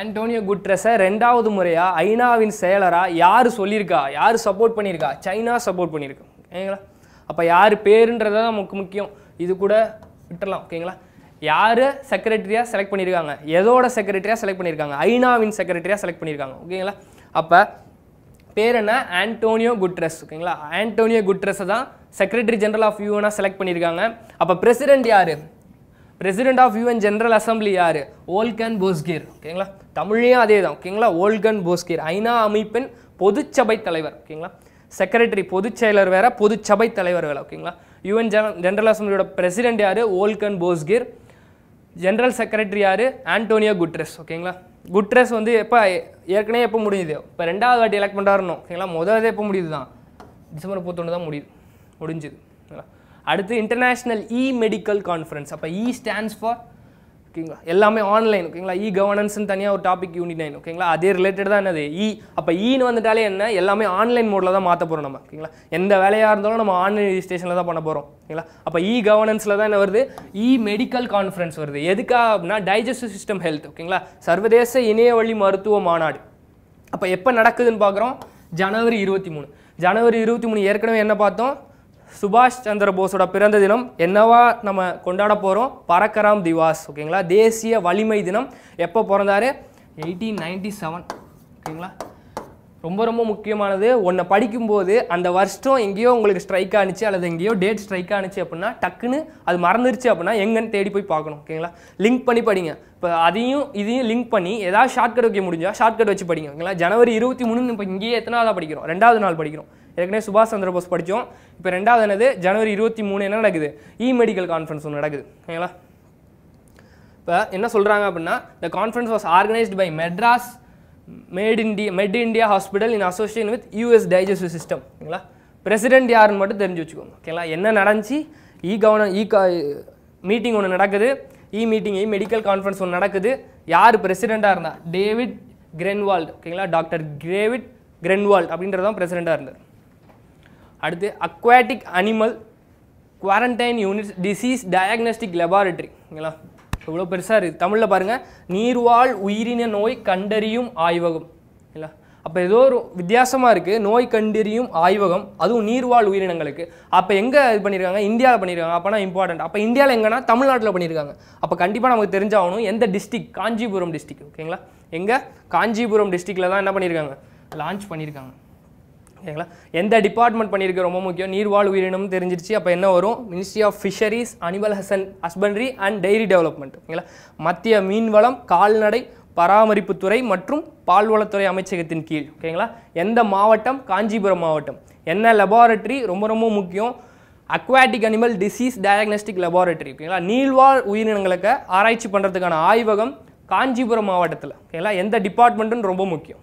ஆண்டோனியோ குட்ரஸை ரெண்டாவது முறையாக ஐநாவின் செயலராக யார் சொல்லியிருக்கா யார் சப்போர்ட் பண்ணியிருக்கா சைனா சப்போர்ட் பண்ணியிருக்கா ஓகேங்களா அப்போ யார் தான் நமக்கு முக்கியம் இது கூட விட்டுடலாம் ஓகேங்களா யார் செக்ரட்டரியாக செலக்ட் பண்ணியிருக்காங்க எதோட செக்ரட்டரியாக செலக்ட் பண்ணியிருக்காங்க ஐநாவின் செக்ரட்டரியாக செலக்ட் பண்ணியிருக்காங்க ஓகேங்களா அப்போ பேர் என்ன ஆண்டோனியோ குட்ரஸ் ஓகேங்களா ஆண்டோனியோ குட்ரஸை தான் செக்ரட்டரி ஜென்ரல் ஆஃப் யூஎனாக செலக்ட் பண்ணியிருக்காங்க அப்போ பிரசிடென்ட் யார் president of UN general assembly யார் ஓல்கன் போஸ்கிர் ஓகேங்களா தமிழையும் அதே தான் ஓகேங்களா ஓல்கன் போஸ்கிர் ஐநா அமைப்பின் பொதுச்சபை தலைவர் ஓகேங்களா செக்ரட்டரி பொதுச் செயலர் வேற பொதுச்சபை தலைவர் வேலை ஓகேங்களா யூஎன் ஜெனரல் அசம்பிளியோட பிரசிடென்ட் யார் ஓல்கன் போஸ்கிர் ஜென்ரல் செக்ரட்டரி யார் ஆண்டோனியோ குட்ரஸ் ஓகேங்களா குட்ரஸ் வந்து எப்போ ஏற்கனவே எப்போ முடியுது இப்போ ரெண்டாவது வாட்டி எலெக்ட் பண்ணுறாருணும் ஓகேங்களா முதல் எப்போ முடியுது தான் டிசம்பர் முப்பத்தொன்று தான் முடியுது முடிஞ்சுது அடுத்து இன்டர்நேஷ்னல் இ மெடிக்கல் கான்ஃபரன்ஸ் அப்போ இ ஸ்டாண்ட்ஸ் ஃபார் ஓகேங்களா எல்லாமே ஆன்லைன் ஓகேங்களா இ கவர்னன்ஸ்னு தனியாக ஒரு டாபிக் யூனிட் நைன் ஓகேங்களா அதே ரிலேட்டட் தான் என்னது இ e. அப்போ ஈன்னு e வந்துட்டாலே என்ன எல்லாமே ஆன்லைன் மோடில் தான் மாற்ற போகிறோம் நம்ம ஓகேங்களா எந்த வேலையாக இருந்தாலும் நம்ம ஆன்லைன் ரிஜிஸ்ட்ரேஷனில் தான் பண்ண போகிறோம் ஓகேங்களா அப்போ இ கவர்னன்ஸில் தான் என்ன வருது இ மெடிக்கல் கான்ஃபரன்ஸ் வருது எதுக்காக அப்படின்னா டைஜஸ்டிவ் சிஸ்டம் ஹெல்த் ஓகேங்களா சர்வதேச இணைய வழி மருத்துவ மாநாடு அப்போ எப்போ நடக்குதுன்னு பார்க்குறோம் ஜனவரி இருபத்தி மூணு ஜனவரி இருபத்தி மூணு ஏற்கனவே என்ன பார்த்தோம் சுபாஷ் சந்திர போஸோட பிறந்த தினம் என்னவா நம்ம கொண்டாட போகிறோம் பரக்கராம் திவாஸ் ஓகேங்களா தேசிய வலிமை தினம் எப்போ பிறந்தாரு எயிட்டீன் நைன்டி செவன் ஓகேங்களா ரொம்ப ரொம்ப முக்கியமானது ஒன்றை படிக்கும்போது அந்த வருஷம் எங்கேயோ உங்களுக்கு ஸ்ட்ரைக் ஆனிச்சு அல்லது எங்கேயோ டேட் ஸ்ட்ரைக் ஆனிச்சு அப்படின்னா டக்குன்னு அது மறந்துருச்சு அப்படின்னா எங்கன்னு தேடி போய் பார்க்கணும் ஓகேங்களா லிங்க் பண்ணி படிங்க இப்போ அதையும் இதையும் லிங்க் பண்ணி ஏதாவது ஷார்ட்கட் வைக்க முடிஞ்சால் ஷார்ட்கட் வச்சு படிங்க ஓகேங்களா ஜனவரி இருபத்தி மூணு இப்போ இங்கேயே எத்தனாவதாக படிக்கிறோம் ரெண்டாவது நாள் படிக்கிறோம் ஏற்கனவே சுபாஷ் சந்திர போஸ் படித்தோம் இப்போ ரெண்டாவது என்னது ஜனவரி இருபத்தி மூணு என்ன நடக்குது இ மெடிக்கல் கான்ஃபரன்ஸ் ஒன்று நடக்குது ஓகேங்களா இப்போ என்ன சொல்கிறாங்க அப்படின்னா the conference was organised by Madras med India med India hospital in association with US digestive system ஓகேங்களா பிரசிடென்ட் யாருன்னு மட்டும் தெரிஞ்சு வச்சுக்கோங்க ஓகேங்களா என்ன நடந்துச்சு இ கவர்ன இ மீட்டிங் ஒன்று நடக்குது a meeting a medical conference ஒன்று நடக்குது யார் பிரசிடெண்ட்டாக இருந்தால் டேவிட் கிரென்வால்டு ஓகேங்களா டாக்டர் கிரேவிட் கிரென்வால்ட் அப்படின்றதான் பிரசிடெண்ட்டாக இருந்தார் அடுத்து aquatic animal quarantine units disease diagnostic லெபார்ட்ரிங்களா இவ்வளோ பெருசாக இருக்குது தமிழில் பாருங்கள் நீர்வாழ் உயிரின நோய் கண்டறியும் ஆய்வகம் இல்லை அப்போ ஏதோ ஒரு வித்தியாசமாக இருக்குது நோய் கண்டறியும் ஆய்வகம் அதுவும் நீர்வாழ் உயிரினங்களுக்கு அப்போ எங்கே இது பண்ணியிருக்காங்க இந்தியாவில் பண்ணியிருக்காங்க அப்போனா இம்பார்ட்டண்ட் அப்போ இந்தியாவில் எங்கன்னா தமிழ்நாட்டில் பண்ணியிருக்காங்க அப்போ கண்டிப்பாக நமக்கு தெரிஞ்சாகணும் எந்த டிஸ்ட்ரிக் காஞ்சிபுரம் டிஸ்ட்ரிக் ஓகேங்களா எங்கே காஞ்சிபுரம் டிஸ்ட்ரிக்டில் தான் என்ன பண்ணியிருக்காங்க லான்ச் பண்ணியிருக்காங்க ஓகேங்களா எந்த டிபார்ட்மெண்ட் பண்ணியிருக்க ரொம்ப முக்கியம் நீர்வாழ் உயிரினம் தெரிஞ்சிருச்சு அப்போ என்ன வரும் மினிஸ்ட்ரி ஆஃப் ஃபிஷரிஸ் அனிமல் ஹசன் ஹஸ்பண்ட்ரி அண்ட் டெய்ரி டெவலப்மெண்ட் ஓகேங்களா மத்திய மீன்வளம் கால்நடை பராமரிப்புத்துறை மற்றும் பால்வளத்துறை அமைச்சகத்தின் கீழ் ஓகேங்களா எந்த மாவட்டம் காஞ்சிபுரம் மாவட்டம் என்ன லெபார்டரி ரொம்ப ரொம்ப முக்கியம் aquatic animal disease diagnostic laboratory ஓகேங்களா நீள்வாழ் உயிரினங்களுக்கு ஆராய்ச்சி பண்ணுறதுக்கான ஆய்வகம் காஞ்சிபுரம் மாவட்டத்தில் ஓகேங்களா எந்த டிபார்ட்மெண்ட்டுன்னு ரொம்ப முக்கியம்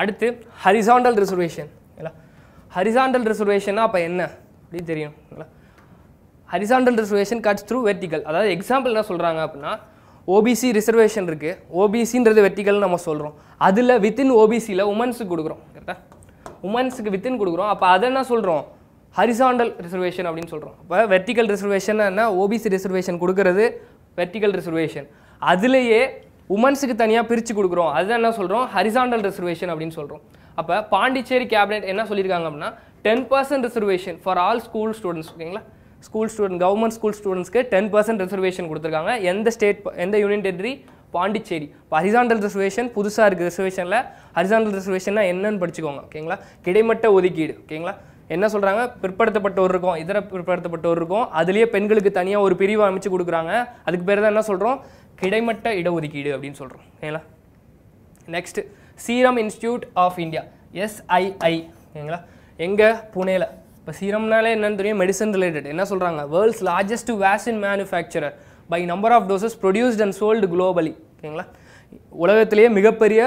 அடுத்து ஹரிசாண்டல் ரிசர்வேஷன் இல்லை ஹரிசாண்டல் ரிசர்வேஷன்னா அப்போ என்ன அப்படி தெரியும் horizontal reservation cuts through vertical அதாவது எக்ஸாம்பிள் என்ன சொல்கிறாங்க அப்படின்னா ஓபிசி ரிசர்வேஷன் இருக்குது ஓபிசின்றது வெர்டிக்கல்னு நம்ம சொல்கிறோம் அதில் வித்தின் ஓபிசியில் உமன்ஸுக்கு கொடுக்குறோம் கரெக்டாக உமன்ஸுக்கு வித்தின் கொடுக்குறோம் அப்போ அதை என்ன சொல்கிறோம் ஹரிசாண்டல் ரிசர்வேஷன் அப்படின்னு சொல்கிறோம் அப்போ வெர்டிக்கல் ரிசர்வேஷன் என்ன ஓபிசி ரிசர்வேஷன் கொடுக்கறது வெர்டிக்கல் ரிசர்வேஷன் அதுலேயே உமன்ஸுக்கு தனியாக பிரித்து கொடுக்குறோம் அதுதான் என்ன சொல்கிறோம் ஹரிசாண்டல் ரிசர்வேஷன் அப்படின்னு சொல்கிறோம் அப்போ பாண்டிச்சேரி கேபினெட் என்ன சொல்லியிருக்காங்க அப்படின்னா ten percent reservation for all school students ஓகேங்களா ஸ்கூல் ஸ்டூடெண்ட் கவர்மெண்ட் ஸ்கூல் ஸ்டூடெண்ட்ஸ்க்கு டென் பர்சன்ட் ரிசர்வேஷன் கொடுத்துருக்காங்க எந்த ஸ்டேட் எந்த யூனியன் டெரிட்டரி பாண்டிச்சேரி இப்போ ஹரிசாண்டல் ரிசர்வேஷன் புதுசாக இருக்குது ரிசர்வேஷனில் ஹரிசாண்டல் ரிசர்வேஷன்னா என்னன்னு படிச்சுக்கோங்க ஓகேங்களா கிடைமட்ட ஒதுக்கீடு ஓகேங்களா என்ன சொல்கிறாங்க பிற்படுத்தப்பட்டவர் இருக்கும் இதர பிற்படுத்தப்பட்டவர் இருக்கும் அதுலேயே பெண்களுக்கு தனியாக ஒரு பிரிவு அமைச்சு கொடுக்குறாங்க அதுக்கு பேர் தான் என்ன சொல்கிறோம் கிடைமட்ட இடஒதுக்கீடு அப்படின்னு சொல்கிறோம் ஓகேங்களா next serum institute of India SII ஓகேங்களா எங்கே புனேல இப்போ சீரம்னாலே என்னென்னு தெரியும் மெடிசன் ரிலேட்டட் என்ன சொல்கிறாங்க world's largest vaccine manufacturer by number of doses produced and sold globally ஓகேங்களா உலகத்திலேயே மிகப்பெரிய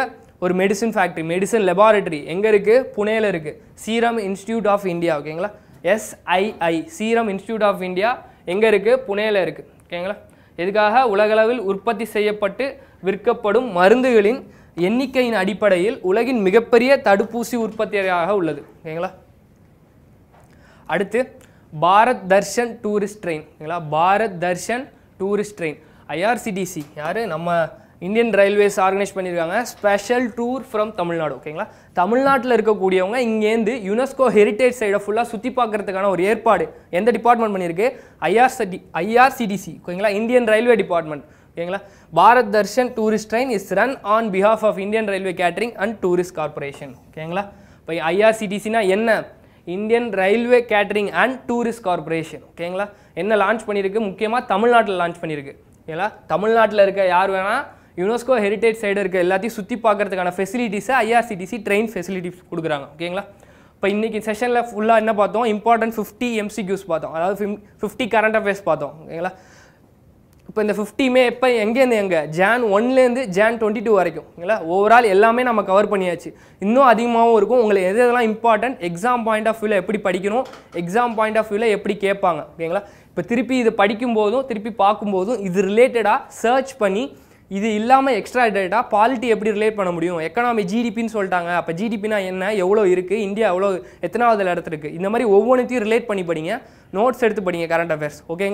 ஒரு மெடிசன் ஃபேக்ட்ரி மெடிசன் லெபார்டரி எங்கே இருக்குது புனேல இருக்குது சீரம் இன்ஸ்டியூட் ஆஃப் இந்தியா ஓகேங்களா SII serum institute of India எங்கே இருக்குது புனேல இருக்குது ஓகேங்களா எதுக்காக உலகளவில் உற்பத்தி செய்யப்பட்டு விற்கப்படும் மருந்துகளின் எண்ணிக்கையின் அடிப்படையில் உலகின் மிகப்பெரிய தடுப்பூசி உற்பத்தியாக உள்ளது ஓகேங்களா அடுத்து பாரத் தர்ஷன் டூரிஸ்ட் ட்ரெயின் ஓகேங்களா Bharat Darshan tourist train IRCTC யார் நம்ம இந்தியன் ரயில்வேஸ் ஆர்கனைஸ் பண்ணியிருக்காங்க ஸ்பெஷல் டூர் ஃப்ரம் தமிழ்நாடு ஓகேங்களா தமிழ்நாட்டில் இருக்கக்கூடியவங்க இங்கேருந்து யுனெஸ்கோ ஹெரிட்டேஜ் சைடை ஃபுல்லாக சுற்றி பார்க்குறதுக்கான ஒரு ஏற்பாடு எந்த டிபார்ட்மெண்ட் பண்ணியிருக்கு ஐஆர்சிடி ஐஆர்சிடிசி ஓகேங்களா இந்தியன் ரயில்வே டிபார்ட்மெண்ட் ஓகேங்களா Bharat Darshan tourist train is run on behalf of Indian railway catering and tourist corporation ஓகேங்களா இப்போ ஐஆர்சிடிசினா என்ன Indian railway catering and tourist corporation ஓகேங்களா என்ன லான்ச் பண்ணியிருக்கு முக்கியமாக தமிழ்நாட்டில் லான்ச் பண்ணியிருக்கு ஓகேங்களா தமிழ்நாட்டில் இருக்க யார் வேணால் யுனெஸ்கோ ஹெரிட்டேஜ் சைடு இருக்க எல்லாத்தையும் சுற்றி பார்க்குறதுக்கான ஃபெசிலிட்டிஸை ஐஆர்சிடிசி ட்ரெயின் ஃபெசிலிட்டிஸ் கொடுக்குறாங்க ஓகேங்களா இப்போ இன்றைக்கி செஷனில் ஃபுல்லாக என்ன பார்த்தோம் இம்பார்ட்டன்ட் ஃபிஃப்டி எம்சிக்யூஸ் பார்த்தோம் அதாவது ஃபிஃப்டி கரண்ட் அஃபேர்ஸ் பார்த்தோம் ஓகேங்களா இப்போ இந்த ஃபிஃப்டிமே எப்போ எங்கேருந்து எங்கே ஜான் ஒன்லேருந்து ஜான் டுவெண்ட்டி டூ வரைக்கும் ஓகேங்களா ஓவரால் எல்லாமே நம்ம கவர் பண்ணியாச்சு இன்னும் அதிகமாகவும் இருக்கும் உங்களுக்கு எது எதெல்லாம் இம்பார்ட்டன்ட் எக்ஸாம் பாயிண்ட் ஆஃப் வியூவில் எப்படி படிக்கணும் எக்ஸாம் பாயிண்ட் ஆஃப் வியூவில் எப்படி கேட்பாங்க ஓகேங்களா இப்போ திருப்பி இது படிக்கும்போதும் திருப்பி பார்க்கும்போதும் இது ரிலேட்டடாக சர்ச் பண்ணி இது இல்லாமல் எக்ஸ்ட்ரா டேட்டா பாலிட்டி எப்படி ரிலேட் பண்ண முடியும் எக்கனாமி ஜிடிபின்னு சொல்லிட்டாங்க அப்போ ஜிடிபினா என்ன எவ்வளோ இருக்குது இந்தியா எவ்வளோ எத்தனாவது இடத்துல இருக்குது இந்த மாதிரி ஒவ்வொன்றத்தையும் ரிலேட் பண்ணி படிங்க நோட்ஸ் எடுத்து படிங்க கரண்ட் அஃபேர்ஸ் ஓகேங்க